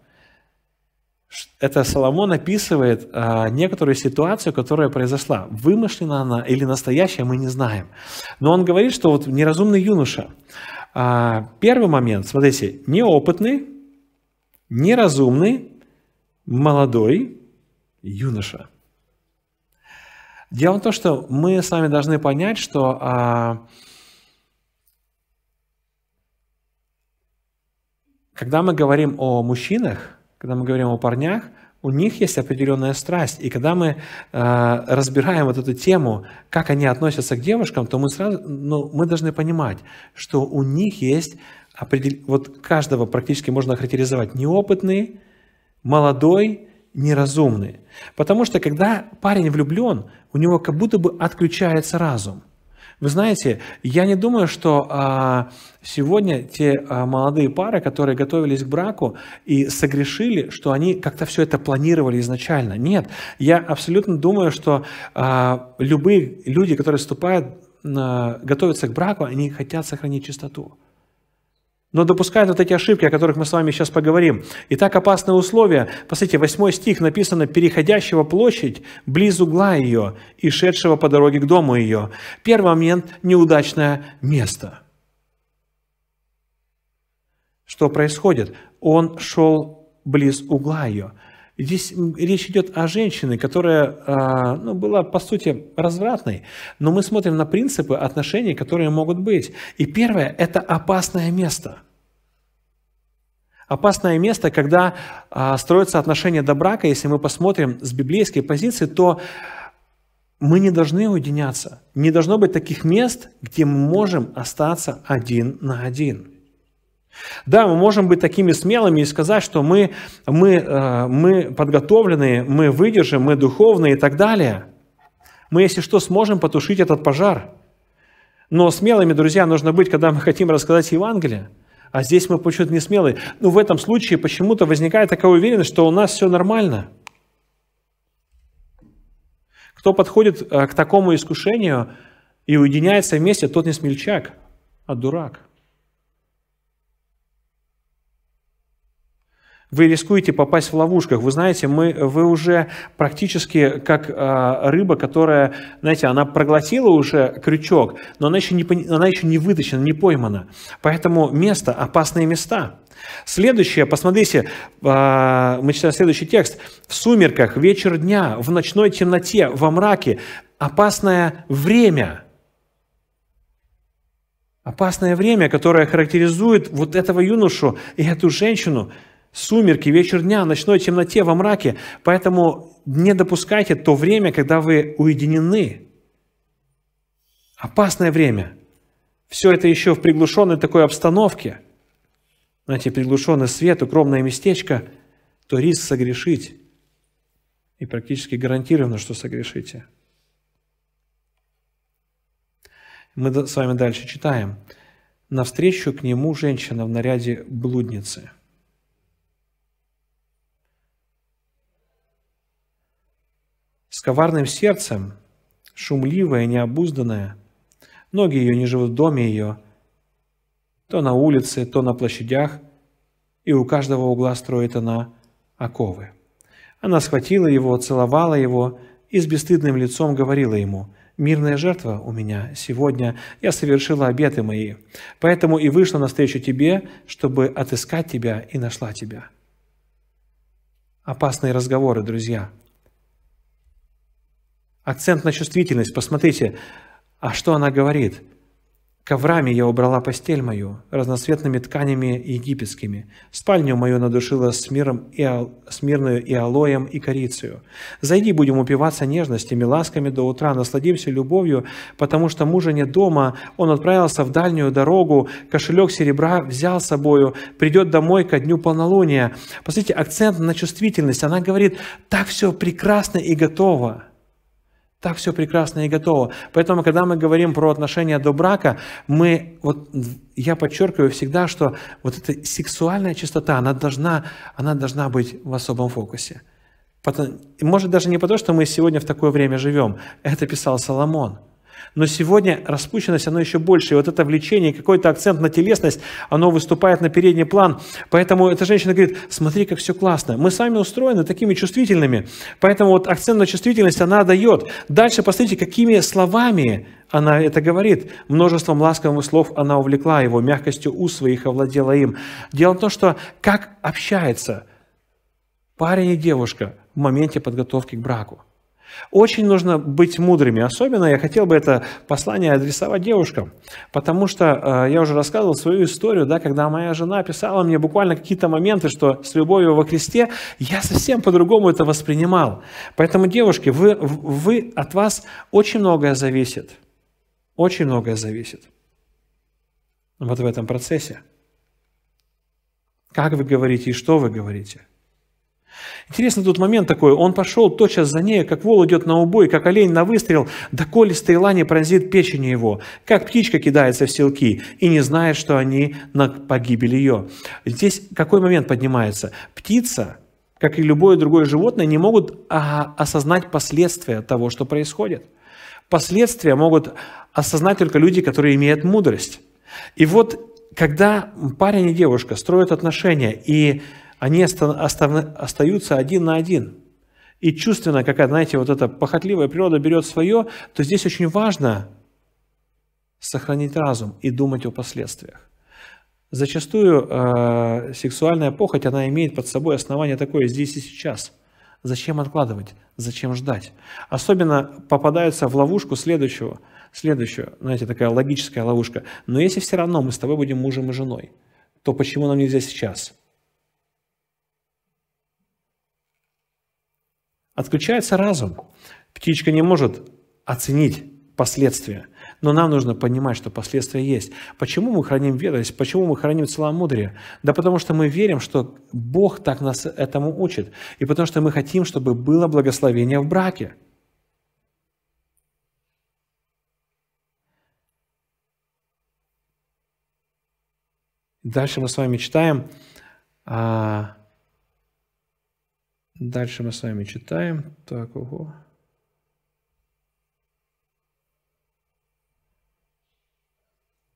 это Соломон описывает а, некоторую ситуацию, которая произошла. Вымышлена она или настоящая, мы не знаем. Но он говорит, что вот неразумный юноша. А, первый момент, смотрите, неопытный, неразумный, молодой юноша – Дело в том, что мы с вами должны понять, что а, когда мы говорим о мужчинах, когда мы говорим о парнях, у них есть определенная страсть. И когда мы э, разбираем вот эту тему, как они относятся к девушкам, то мы сразу, ну, мы должны понимать, что у них есть определ... вот каждого практически можно охарактеризовать неопытный, молодой, неразумны. Потому что когда парень влюблен, у него как будто бы отключается разум. Вы знаете, я не думаю, что а, сегодня те а, молодые пары, которые готовились к браку и согрешили, что они как-то все это планировали изначально. Нет, я абсолютно думаю, что а, любые люди, которые вступают, а, готовятся к браку, они хотят сохранить чистоту но допускает вот эти ошибки, о которых мы с вами сейчас поговорим. И так опасные условия. Посмотрите, 8 стих написано «переходящего площадь близ угла ее и шедшего по дороге к дому ее». Первый момент – неудачное место. Что происходит? Он шел близ угла ее – Здесь речь идет о женщине, которая а, ну, была, по сути, развратной, но мы смотрим на принципы отношений, которые могут быть. И первое – это опасное место. Опасное место, когда а, строятся отношения до брака, если мы посмотрим с библейской позиции, то мы не должны уединяться. Не должно быть таких мест, где мы можем остаться один на один – да, мы можем быть такими смелыми и сказать, что мы, мы, э, мы подготовлены, мы выдержим, мы духовные и так далее. Мы, если что, сможем потушить этот пожар. Но смелыми, друзья, нужно быть, когда мы хотим рассказать Евангелие. А здесь мы почему-то не смелые. Ну, в этом случае почему-то возникает такая уверенность, что у нас все нормально. Кто подходит э, к такому искушению и уединяется вместе, тот не смельчак, а дурак. вы рискуете попасть в ловушках. Вы знаете, мы, вы уже практически как э, рыба, которая, знаете, она проглотила уже крючок, но она еще, не, она еще не вытащена, не поймана. Поэтому место, опасные места. Следующее, посмотрите, э, мы читаем следующий текст. «В сумерках, вечер дня, в ночной темноте, во мраке, опасное время». Опасное время, которое характеризует вот этого юношу и эту женщину – сумерки, вечер дня, ночной темноте, во мраке. Поэтому не допускайте то время, когда вы уединены. Опасное время. Все это еще в приглушенной такой обстановке. Знаете, приглушенный свет, укромное местечко, то риск согрешить. И практически гарантированно, что согрешите. Мы с вами дальше читаем. «Навстречу к нему женщина в наряде блудницы». с коварным сердцем, шумливая, необузданная. Ноги ее не живут в доме ее, то на улице, то на площадях, и у каждого угла строит она оковы. Она схватила его, целовала его и с бесстыдным лицом говорила ему, «Мирная жертва у меня сегодня, я совершила обеты мои, поэтому и вышла навстречу тебе, чтобы отыскать тебя и нашла тебя». Опасные разговоры, друзья – Акцент на чувствительность. Посмотрите, а что она говорит? Коврами я убрала постель мою, разноцветными тканями египетскими. Спальню мою надушила с, миром и ал... с мирную и алоем, и корицею. Зайди, будем упиваться нежностями, ласками до утра, насладимся любовью, потому что мужа нет дома, он отправился в дальнюю дорогу, кошелек серебра взял с собою, придет домой ко дню полнолуния». Посмотрите, акцент на чувствительность. Она говорит, так все прекрасно и готово. Так все прекрасно и готово. Поэтому, когда мы говорим про отношения до брака, мы, вот я подчеркиваю всегда, что вот эта сексуальная чистота, она должна, она должна быть в особом фокусе. Может, даже не потому, что мы сегодня в такое время живем. Это писал Соломон. Но сегодня распущенность, она еще больше. И вот это влечение, какой-то акцент на телесность, оно выступает на передний план. Поэтому эта женщина говорит, смотри, как все классно. Мы сами устроены такими чувствительными. Поэтому вот акцент на чувствительность она дает. Дальше посмотрите, какими словами она это говорит. Множеством ласковых слов она увлекла его, мягкостью уст своих овладела им. Дело в том, что как общается парень и девушка в моменте подготовки к браку. Очень нужно быть мудрыми. Особенно я хотел бы это послание адресовать девушкам, потому что э, я уже рассказывал свою историю, да, когда моя жена писала мне буквально какие-то моменты, что с любовью во кресте я совсем по-другому это воспринимал. Поэтому, девушки, вы, вы, от вас очень многое зависит. Очень многое зависит. Вот в этом процессе. Как вы говорите и что вы говорите – Интересный тут момент такой. Он пошел тотчас за ней, как вол идет на убой, как олень на выстрел, доколе стрела не пронзит печени его, как птичка кидается в селки и не знает, что они на погибель ее. Здесь какой момент поднимается? Птица, как и любое другое животное, не могут а, осознать последствия того, что происходит. Последствия могут осознать только люди, которые имеют мудрость. И вот когда парень и девушка строят отношения и они остаются один на один. И чувственно, какая, знаете, вот эта похотливая природа берет свое, то здесь очень важно сохранить разум и думать о последствиях. Зачастую э, сексуальная похоть, она имеет под собой основание такое здесь и сейчас. Зачем откладывать? Зачем ждать? Особенно попадаются в ловушку следующего, следующую, знаете, такая логическая ловушка. Но если все равно мы с тобой будем мужем и женой, то почему нам нельзя сейчас? Отключается разум. Птичка не может оценить последствия. Но нам нужно понимать, что последствия есть. Почему мы храним верность? Почему мы храним целомудрие? Да потому что мы верим, что Бог так нас этому учит. И потому что мы хотим, чтобы было благословение в браке. Дальше мы с вами читаем а, Дальше мы с вами читаем. Так, ого.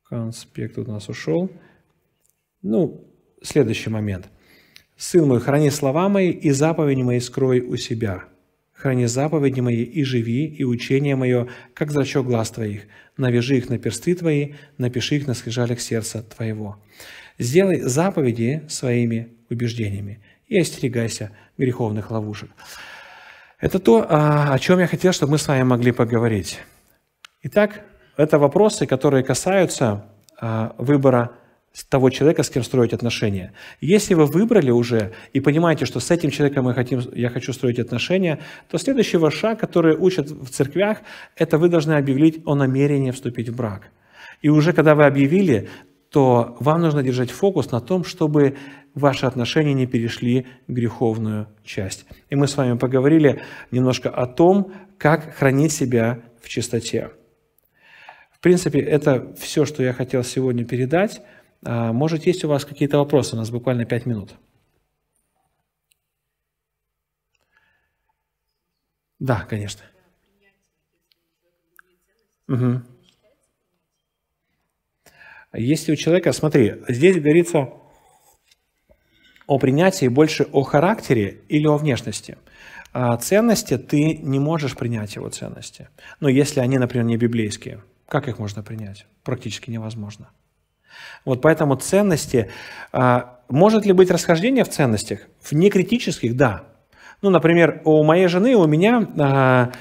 Конспект у нас ушел. Ну, следующий момент. «Сын мой, храни слова мои и заповеди мои скрой у себя. Храни заповеди мои и живи, и учение мое, как зрачок глаз твоих. Навяжи их на персты твои, напиши их на скрижалях сердца твоего. Сделай заповеди своими убеждениями и остерегайся греховных ловушек. Это то, а, о чем я хотел, чтобы мы с вами могли поговорить. Итак, это вопросы, которые касаются а, выбора того человека, с кем строить отношения. Если вы выбрали уже и понимаете, что с этим человеком мы хотим, я хочу строить отношения, то следующий ваш шаг, который учат в церквях, это вы должны объявить о намерении вступить в брак. И уже когда вы объявили, то вам нужно держать фокус на том, чтобы ваши отношения не перешли греховную часть. И мы с вами поговорили немножко о том, как хранить себя в чистоте. В принципе, это все, что я хотел сегодня передать. А, может, есть у вас какие-то вопросы? У нас буквально 5 минут. Да, конечно. Угу. Если у человека, смотри, здесь говорится, о принятии, больше о характере или о внешности. А ценности ты не можешь принять его ценности. Но если они, например, не библейские, как их можно принять? Практически невозможно. Вот поэтому ценности... А, может ли быть расхождение в ценностях? В некритических – да. Ну, например, у моей жены, у меня, а,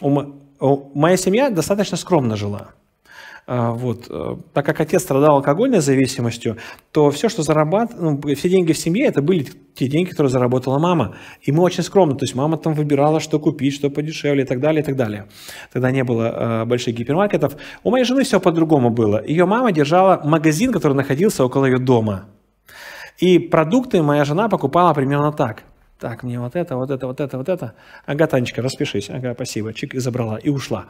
у моя семья достаточно скромно жила – а, вот. Э, так как отец страдал алкогольной зависимостью, то все, что зарабатывал, ну, все деньги в семье, это были те деньги, которые заработала мама. И мы очень скромно, то есть мама там выбирала, что купить, что подешевле и так далее, и так далее. Тогда не было э, больших гипермаркетов. У моей жены все по-другому было. Ее мама держала магазин, который находился около ее дома. И продукты моя жена покупала примерно так – так, мне вот это, вот это, вот это, вот это. Ага, Танечка, распишись. Ага, спасибо. Чик, и забрала, и ушла.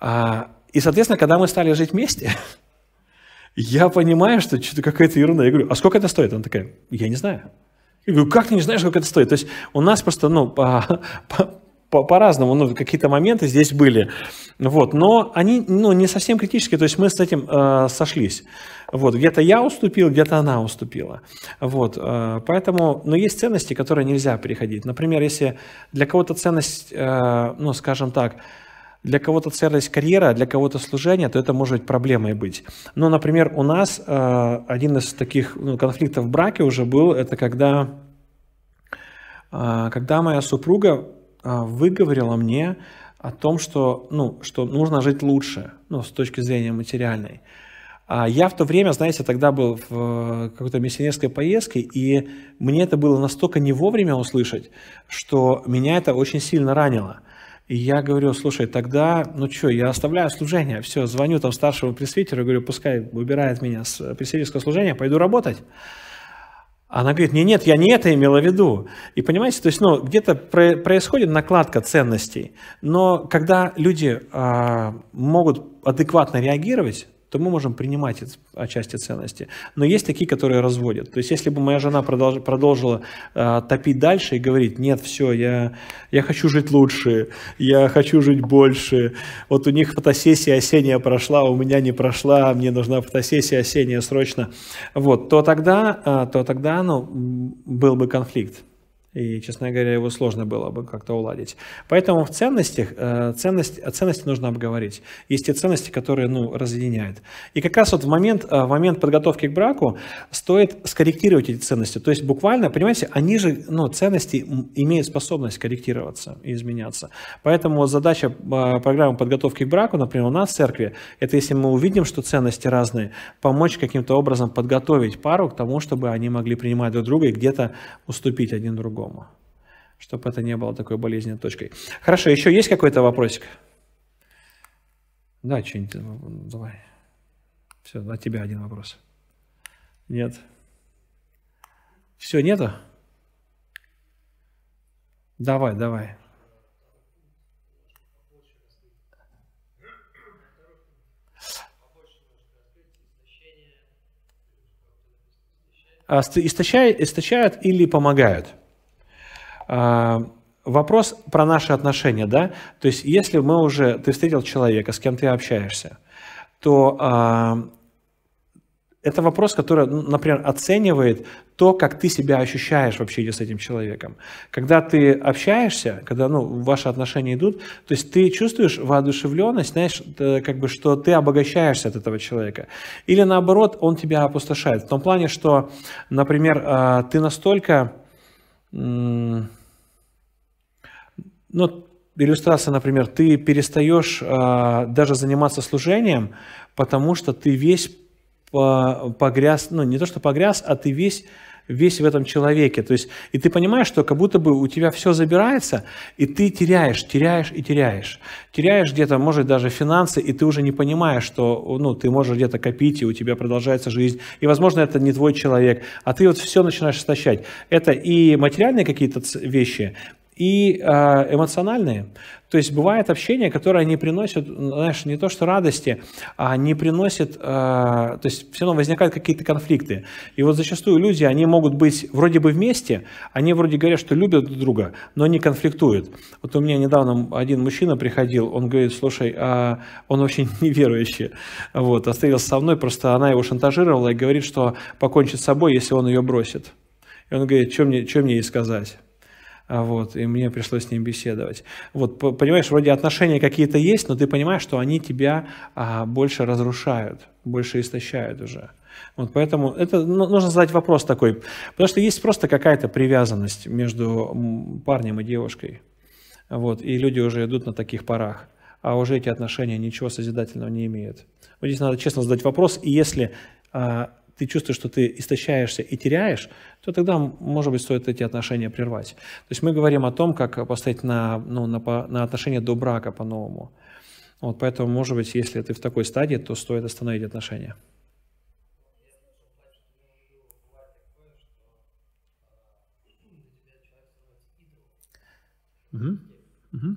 А, и, соответственно, когда мы стали жить вместе, я понимаю, что что-то какая-то ерунда. Я говорю, а сколько это стоит? Она такая, я не знаю. Я говорю, как ты не знаешь, сколько это стоит? То есть у нас просто, ну, по, по, по-разному, ну, какие-то моменты здесь были, вот, но они, ну, не совсем критические, то есть мы с этим э, сошлись, вот, где-то я уступил, где-то она уступила, вот, э, поэтому, но ну, есть ценности, которые нельзя переходить, например, если для кого-то ценность, э, ну, скажем так, для кого-то ценность карьера, для кого-то служение, то это может быть проблемой быть. Но, например, у нас э, один из таких ну, конфликтов в браке уже был, это когда, э, когда моя супруга э, выговорила мне о том, что, ну, что нужно жить лучше, ну, с точки зрения материальной. А я в то время, знаете, тогда был в э, какой-то миссионерской поездке, и мне это было настолько не вовремя услышать, что меня это очень сильно ранило – и я говорю, слушай, тогда, ну что, я оставляю служение, все, звоню там старшему пресвитеру, говорю, пускай убирает меня с э, пресвитерского служения, пойду работать. Она говорит, нет, нет, я не это имела в виду. И понимаете, то есть, ну, где-то происходит накладка ценностей, но когда люди а, могут адекватно реагировать, то мы можем принимать отчасти ценности. Но есть такие, которые разводят. То есть, если бы моя жена продолж, продолжила э, топить дальше и говорить, нет, все, я, я хочу жить лучше, я хочу жить больше, вот у них фотосессия осенняя прошла, а у меня не прошла, а мне нужна фотосессия осенняя срочно, вот, то тогда, э, то тогда ну, был бы конфликт. И, честно говоря, его сложно было бы как-то уладить. Поэтому в ценностях, э, ценность, ценности нужно обговорить. Есть те ценности, которые ну, разъединяют. И как раз вот в момент, э, в момент подготовки к браку стоит скорректировать эти ценности. То есть буквально, понимаете, они же, ну, ценности имеют способность корректироваться и изменяться. Поэтому вот задача э, программы подготовки к браку, например, у нас в церкви, это если мы увидим, что ценности разные, помочь каким-то образом подготовить пару к тому, чтобы они могли принимать друг друга и где-то уступить один другому по-другому. Чтобы это не было такой болезненной точкой. Хорошо, еще есть какой-то вопросик? Да, что-нибудь э, давай. Все, от тебя один вопрос. Нет. Все, нету? Давай, давай. А, истощают, истощают или помогают? А, вопрос про наши отношения, да? То есть, если мы уже, ты встретил человека, с кем ты общаешься, то э, это вопрос, который, ну, например, оценивает то, как ты себя ощущаешь вообще с этим человеком. Когда ты общаешься, когда ну, ваши отношения идут, то есть ты чувствуешь воодушевленность, знаешь, э, как бы, что ты обогащаешься от этого человека. Или наоборот, он тебя опустошает. В том плане, что, например, э, ты настолько ну, иллюстрация, например, ты перестаешь а, даже заниматься служением, потому что ты весь а, погряз, ну не то что погряз, а ты весь весь в этом человеке. То есть, и ты понимаешь, что как будто бы у тебя все забирается, и ты теряешь, теряешь и теряешь. Теряешь где-то, может, даже финансы, и ты уже не понимаешь, что ну, ты можешь где-то копить, и у тебя продолжается жизнь. И, возможно, это не твой человек. А ты вот все начинаешь истощать. Это и материальные какие-то вещи, и э, эмоциональные. То есть бывает общение, которое не приносит, знаешь, не то что радости, а не приносит, э, то есть все равно возникают какие-то конфликты. И вот зачастую люди, они могут быть вроде бы вместе, они вроде говорят, что любят друг друга, но не конфликтуют. Вот у меня недавно один мужчина приходил, он говорит, слушай, а он вообще неверующий, вот, остановился со мной, просто она его шантажировала и говорит, что покончит с собой, если он ее бросит. И он говорит, что мне, что мне ей сказать? А вот, и мне пришлось с ним беседовать. Вот, понимаешь, вроде отношения какие-то есть, но ты понимаешь, что они тебя а, больше разрушают, больше истощают уже. Вот поэтому это ну, нужно задать вопрос такой, потому что есть просто какая-то привязанность между парнем и девушкой, вот, и люди уже идут на таких парах, а уже эти отношения ничего созидательного не имеют. Вот здесь надо честно задать вопрос, и если а, ты чувствуешь, что ты истощаешься и теряешь, то тогда, может быть, стоит эти отношения прервать. То есть мы говорим о том, как поставить на, ну, на, на отношения до брака по-новому. Вот поэтому, может быть, если ты в такой стадии, то стоит остановить отношения. Угу. Угу.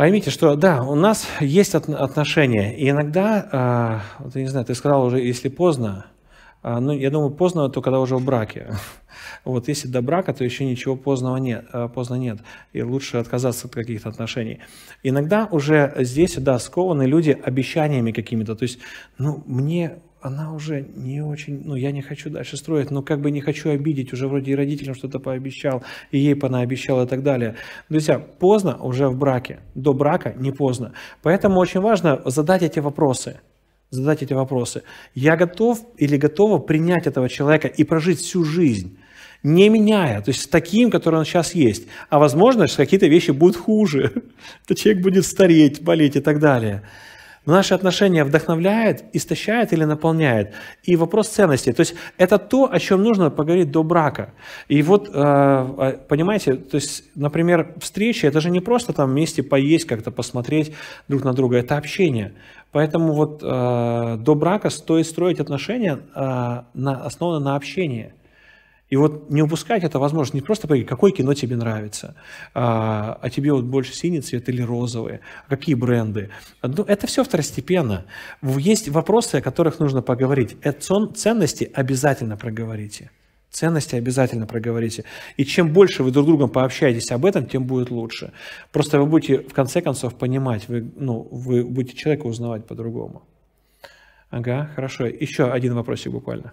Поймите, что да, у нас есть отношения. И иногда, а, вот я не знаю, ты сказал уже, если поздно, а, ну, я думаю, поздно, то когда уже в браке. Вот, если до брака, то еще ничего поздного нет, а, поздно нет, и лучше отказаться от каких-то отношений. Иногда уже здесь, да, скованы люди обещаниями какими-то, то есть, ну, мне она уже не очень, ну, я не хочу дальше строить, но как бы не хочу обидеть, уже вроде и родителям что-то пообещал, и ей понаобещал и так далее. Друзья, поздно уже в браке, до брака не поздно. Поэтому очень важно задать эти вопросы, задать эти вопросы. Я готов или готова принять этого человека и прожить всю жизнь, не меняя, то есть таким, который он сейчас есть. А возможно, что какие-то вещи будут хуже, то человек будет стареть, болеть и так далее. Но наши отношения вдохновляет, истощает или наполняет. И вопрос ценности. То есть это то, о чем нужно поговорить до брака. И вот, э, а, понимаете, то есть, например, встреча, это же не просто там вместе поесть, как-то посмотреть друг на друга, это общение. Поэтому вот э, до брака стоит строить отношения, э, основанные на общении – и вот не упускать это возможность не просто поговорить, какое кино тебе нравится, а, а тебе вот больше синий цвет или розовый, а какие бренды. Ну, это все второстепенно. Есть вопросы, о которых нужно поговорить. Это ценности обязательно проговорите. Ценности обязательно проговорите. И чем больше вы друг с другом пообщаетесь об этом, тем будет лучше. Просто вы будете в конце концов понимать, вы, ну, вы будете человека узнавать по-другому. Ага, хорошо. Еще один вопросик буквально.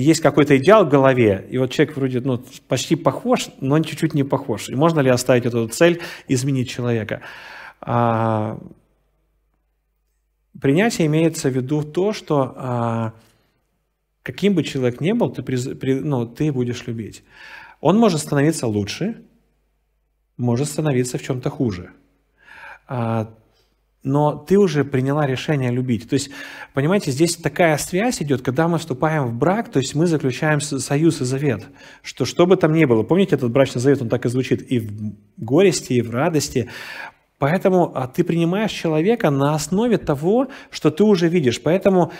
есть какой-то идеал в голове, и вот человек вроде ну, почти похож, но чуть-чуть не похож. И можно ли оставить эту цель, изменить человека? А, принятие имеется в виду то, что а, каким бы человек ни был, ты, при, ну, ты будешь любить. Он может становиться лучше, может становиться в чем-то хуже. А, но ты уже приняла решение любить. То есть, понимаете, здесь такая связь идет, когда мы вступаем в брак, то есть мы заключаем союз и завет, что что бы там ни было, помните этот брачный завет, он так и звучит, и в горести, и в радости, Поэтому а, ты принимаешь человека на основе того, что ты уже видишь. Поэтому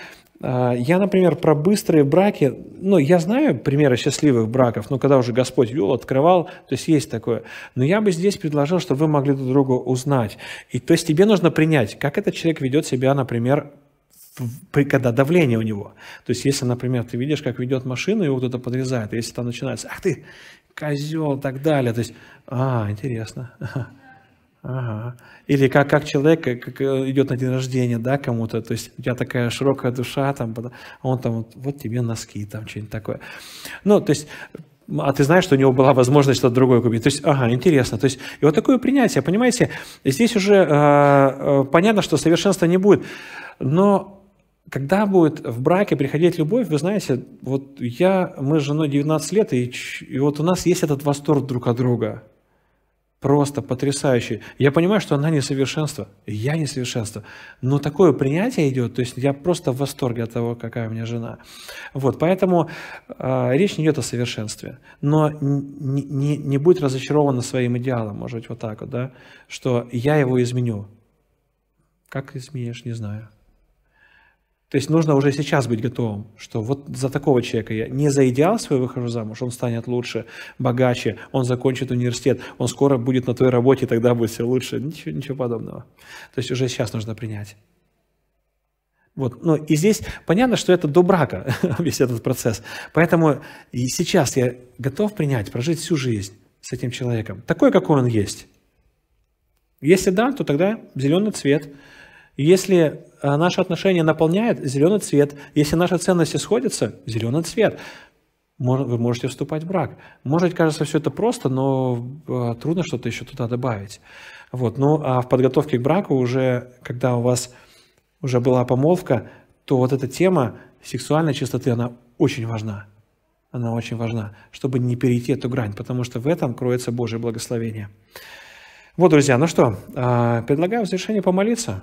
а, я, например, про быстрые браки, ну, я знаю примеры счастливых браков, ну, когда уже Господь вел, открывал, то есть есть такое. Но я бы здесь предложил, чтобы вы могли друг друга узнать. И то есть тебе нужно принять, как этот человек ведет себя, например, когда давление у него. То есть, если, например, ты видишь, как ведет машину, его кто-то подрезает, если там начинается, ах ты, козел, так далее. То есть, а, интересно. Ага. Или как, как человек как э, идет на день рождения, да, кому-то, то есть у тебя такая широкая душа, там, а он там, вот, вот тебе носки, там, что-нибудь такое. Ну, то есть, а ты знаешь, что у него была возможность что-то другое купить. То есть, ага, интересно. То есть, и вот такое принятие, понимаете, здесь уже э, э понятно, что совершенства не будет, но когда будет в браке приходить любовь, вы знаете, вот я, мы с женой 19 лет, и, и вот у нас есть этот восторг друг от друга – просто потрясающий. Я понимаю, что она несовершенство, я несовершенство, но такое принятие идет, то есть я просто в восторге от того, какая у меня жена. Вот, поэтому э, речь не идет о совершенстве, но не, не, не будет разочарована своим идеалом, может быть, вот так вот, да, что я его изменю. Как изменишь, не знаю. То есть нужно уже сейчас быть готовым, что вот за такого человека я не за идеал свой выхожу замуж, он станет лучше, богаче, он закончит университет, он скоро будет на твоей работе, тогда будет все лучше. Ничего, ничего подобного. То есть уже сейчас нужно принять. Вот. Ну, и здесь понятно, что это до брака весь этот процесс. Поэтому и сейчас я готов принять, прожить всю жизнь с этим человеком, такой, какой он есть. Если да, то тогда зеленый цвет. Если а наши отношение наполняет зеленый цвет. Если наши ценности сходятся, зеленый цвет. Вы можете вступать в брак. Может кажется все это просто, но а, трудно что-то еще туда добавить. Вот. Ну а в подготовке к браку уже, когда у вас уже была помолвка, то вот эта тема сексуальной чистоты, она очень важна. Она очень важна, чтобы не перейти эту грань, потому что в этом кроется Божье благословение. Вот, друзья, ну что, а, предлагаю в завершение помолиться.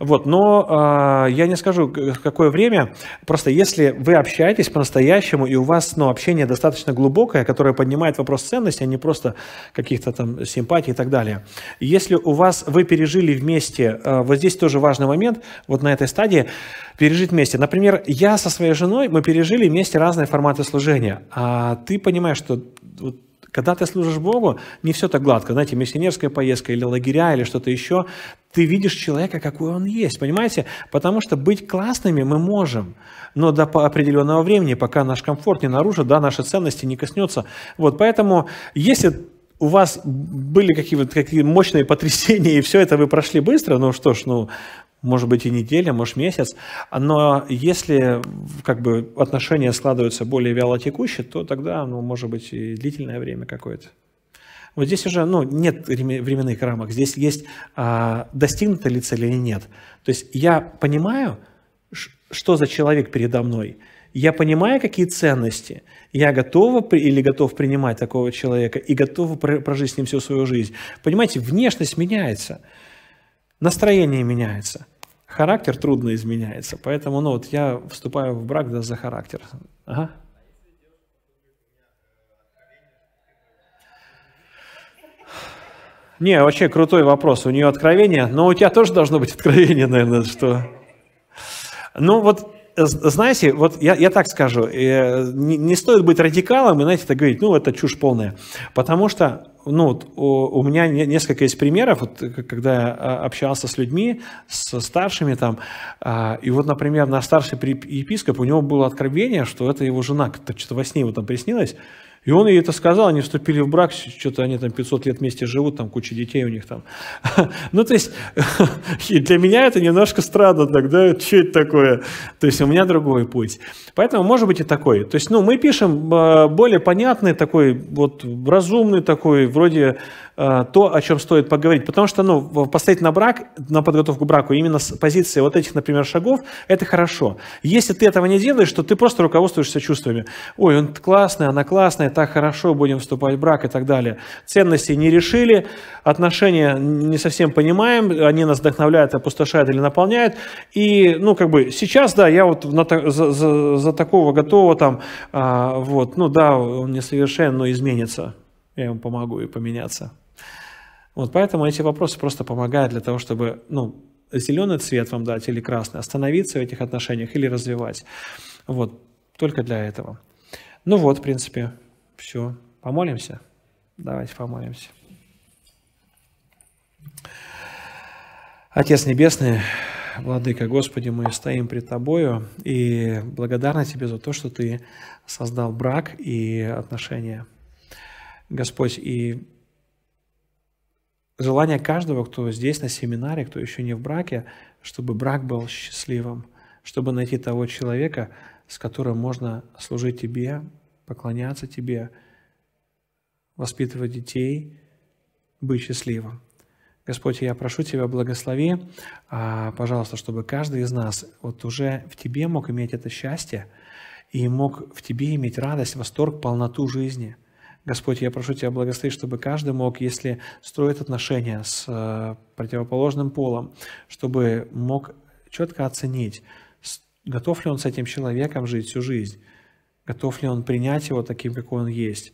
Вот, но э, я не скажу, какое время. Просто если вы общаетесь по-настоящему, и у вас ну, общение достаточно глубокое, которое поднимает вопрос ценности, а не просто каких-то там симпатий и так далее. Если у вас вы пережили вместе, э, вот здесь тоже важный момент, вот на этой стадии, пережить вместе. Например, я со своей женой, мы пережили вместе разные форматы служения. А ты понимаешь, что вот когда ты служишь Богу, не все так гладко. Знаете, миссионерская поездка или лагеря, или что-то еще. Ты видишь человека, какой он есть, понимаете? Потому что быть классными мы можем, но до определенного времени, пока наш комфорт не нарушит, да, наши ценности не коснется. Вот, поэтому, если у вас были какие-то какие мощные потрясения, и все это вы прошли быстро, ну что ж, ну, может быть и неделя, может месяц, но если как бы отношения складываются более вяло текущие, то тогда, ну, может быть и длительное время какое-то. Вот здесь уже ну, нет временных рамок, здесь есть а, достигнута ли цель или нет. То есть я понимаю, что за человек передо мной, я понимаю, какие ценности, я готова или готов принимать такого человека и готова прожить с ним всю свою жизнь. Понимаете, внешность меняется, настроение меняется, характер трудно изменяется, поэтому, ну, вот я вступаю в брак да, за характер. Ага. Не, вообще крутой вопрос. У нее откровение, но у тебя тоже должно быть откровение, наверное, что... Ну вот знаете, вот я, я так скажу, э, не, не стоит быть радикалом и, знаете, так говорить, ну, это чушь полная. Потому что, ну, вот, у, у меня несколько есть примеров, вот, когда я а, общался с людьми, со старшими там, а, и вот, например, на старший епископ, у него было откровение, что это его жена, что-то во сне ему там приснилось, и он ей это сказал, они вступили в брак, что-то они там 500 лет вместе живут, там куча детей у них там. Ну, то есть, для меня это немножко странно тогда, что это такое? То есть, у меня другой путь. Поэтому, может быть, и такой. То есть, ну, мы пишем э, более понятный такой, вот, разумный такой, вроде Э, то, о чем стоит поговорить. Потому что ну, поставить на брак, на подготовку к браку, именно с позиции вот этих, например, шагов, это хорошо. Если ты этого не делаешь, то ты просто руководствуешься чувствами. Ой, он классный, она классная, так хорошо, будем вступать в брак и так далее. Ценности не решили, отношения не совсем понимаем, они нас вдохновляют, опустошают или наполняют. И, ну, как бы, сейчас, да, я вот на, за, за, за такого готова там, а, вот, ну, да, он несовершен, но изменится. Я ему помогу и поменяться. Вот поэтому эти вопросы просто помогают для того, чтобы, ну, зеленый цвет вам дать или красный, остановиться в этих отношениях или развивать. Вот, только для этого. Ну вот, в принципе, все. Помолимся? Давайте помолимся. Отец Небесный, Владыка, Господи, мы стоим пред Тобою и благодарны Тебе за то, что Ты создал брак и отношения. Господь, и желание каждого, кто здесь на семинаре, кто еще не в браке, чтобы брак был счастливым, чтобы найти того человека, с которым можно служить тебе, поклоняться тебе, воспитывать детей, быть счастливым. Господь, я прошу Тебя, благослови, а, пожалуйста, чтобы каждый из нас вот уже в Тебе мог иметь это счастье и мог в Тебе иметь радость, восторг, полноту жизни – Господь, я прошу Тебя благословить, чтобы каждый мог, если строит отношения с э, противоположным полом, чтобы мог четко оценить, готов ли он с этим человеком жить всю жизнь, готов ли он принять его таким, какой он есть.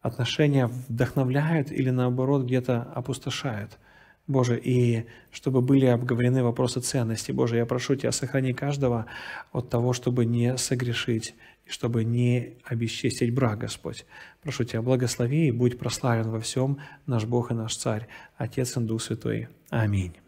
Отношения вдохновляют или наоборот где-то опустошают. Боже, и чтобы были обговорены вопросы ценности. Боже, я прошу Тебя, сохрани каждого от того, чтобы не согрешить, и чтобы не обесчестить брак, Господь. Прошу Тебя, благослови и будь прославлен во всем наш Бог и наш Царь, Отец и Дух Святой. Аминь.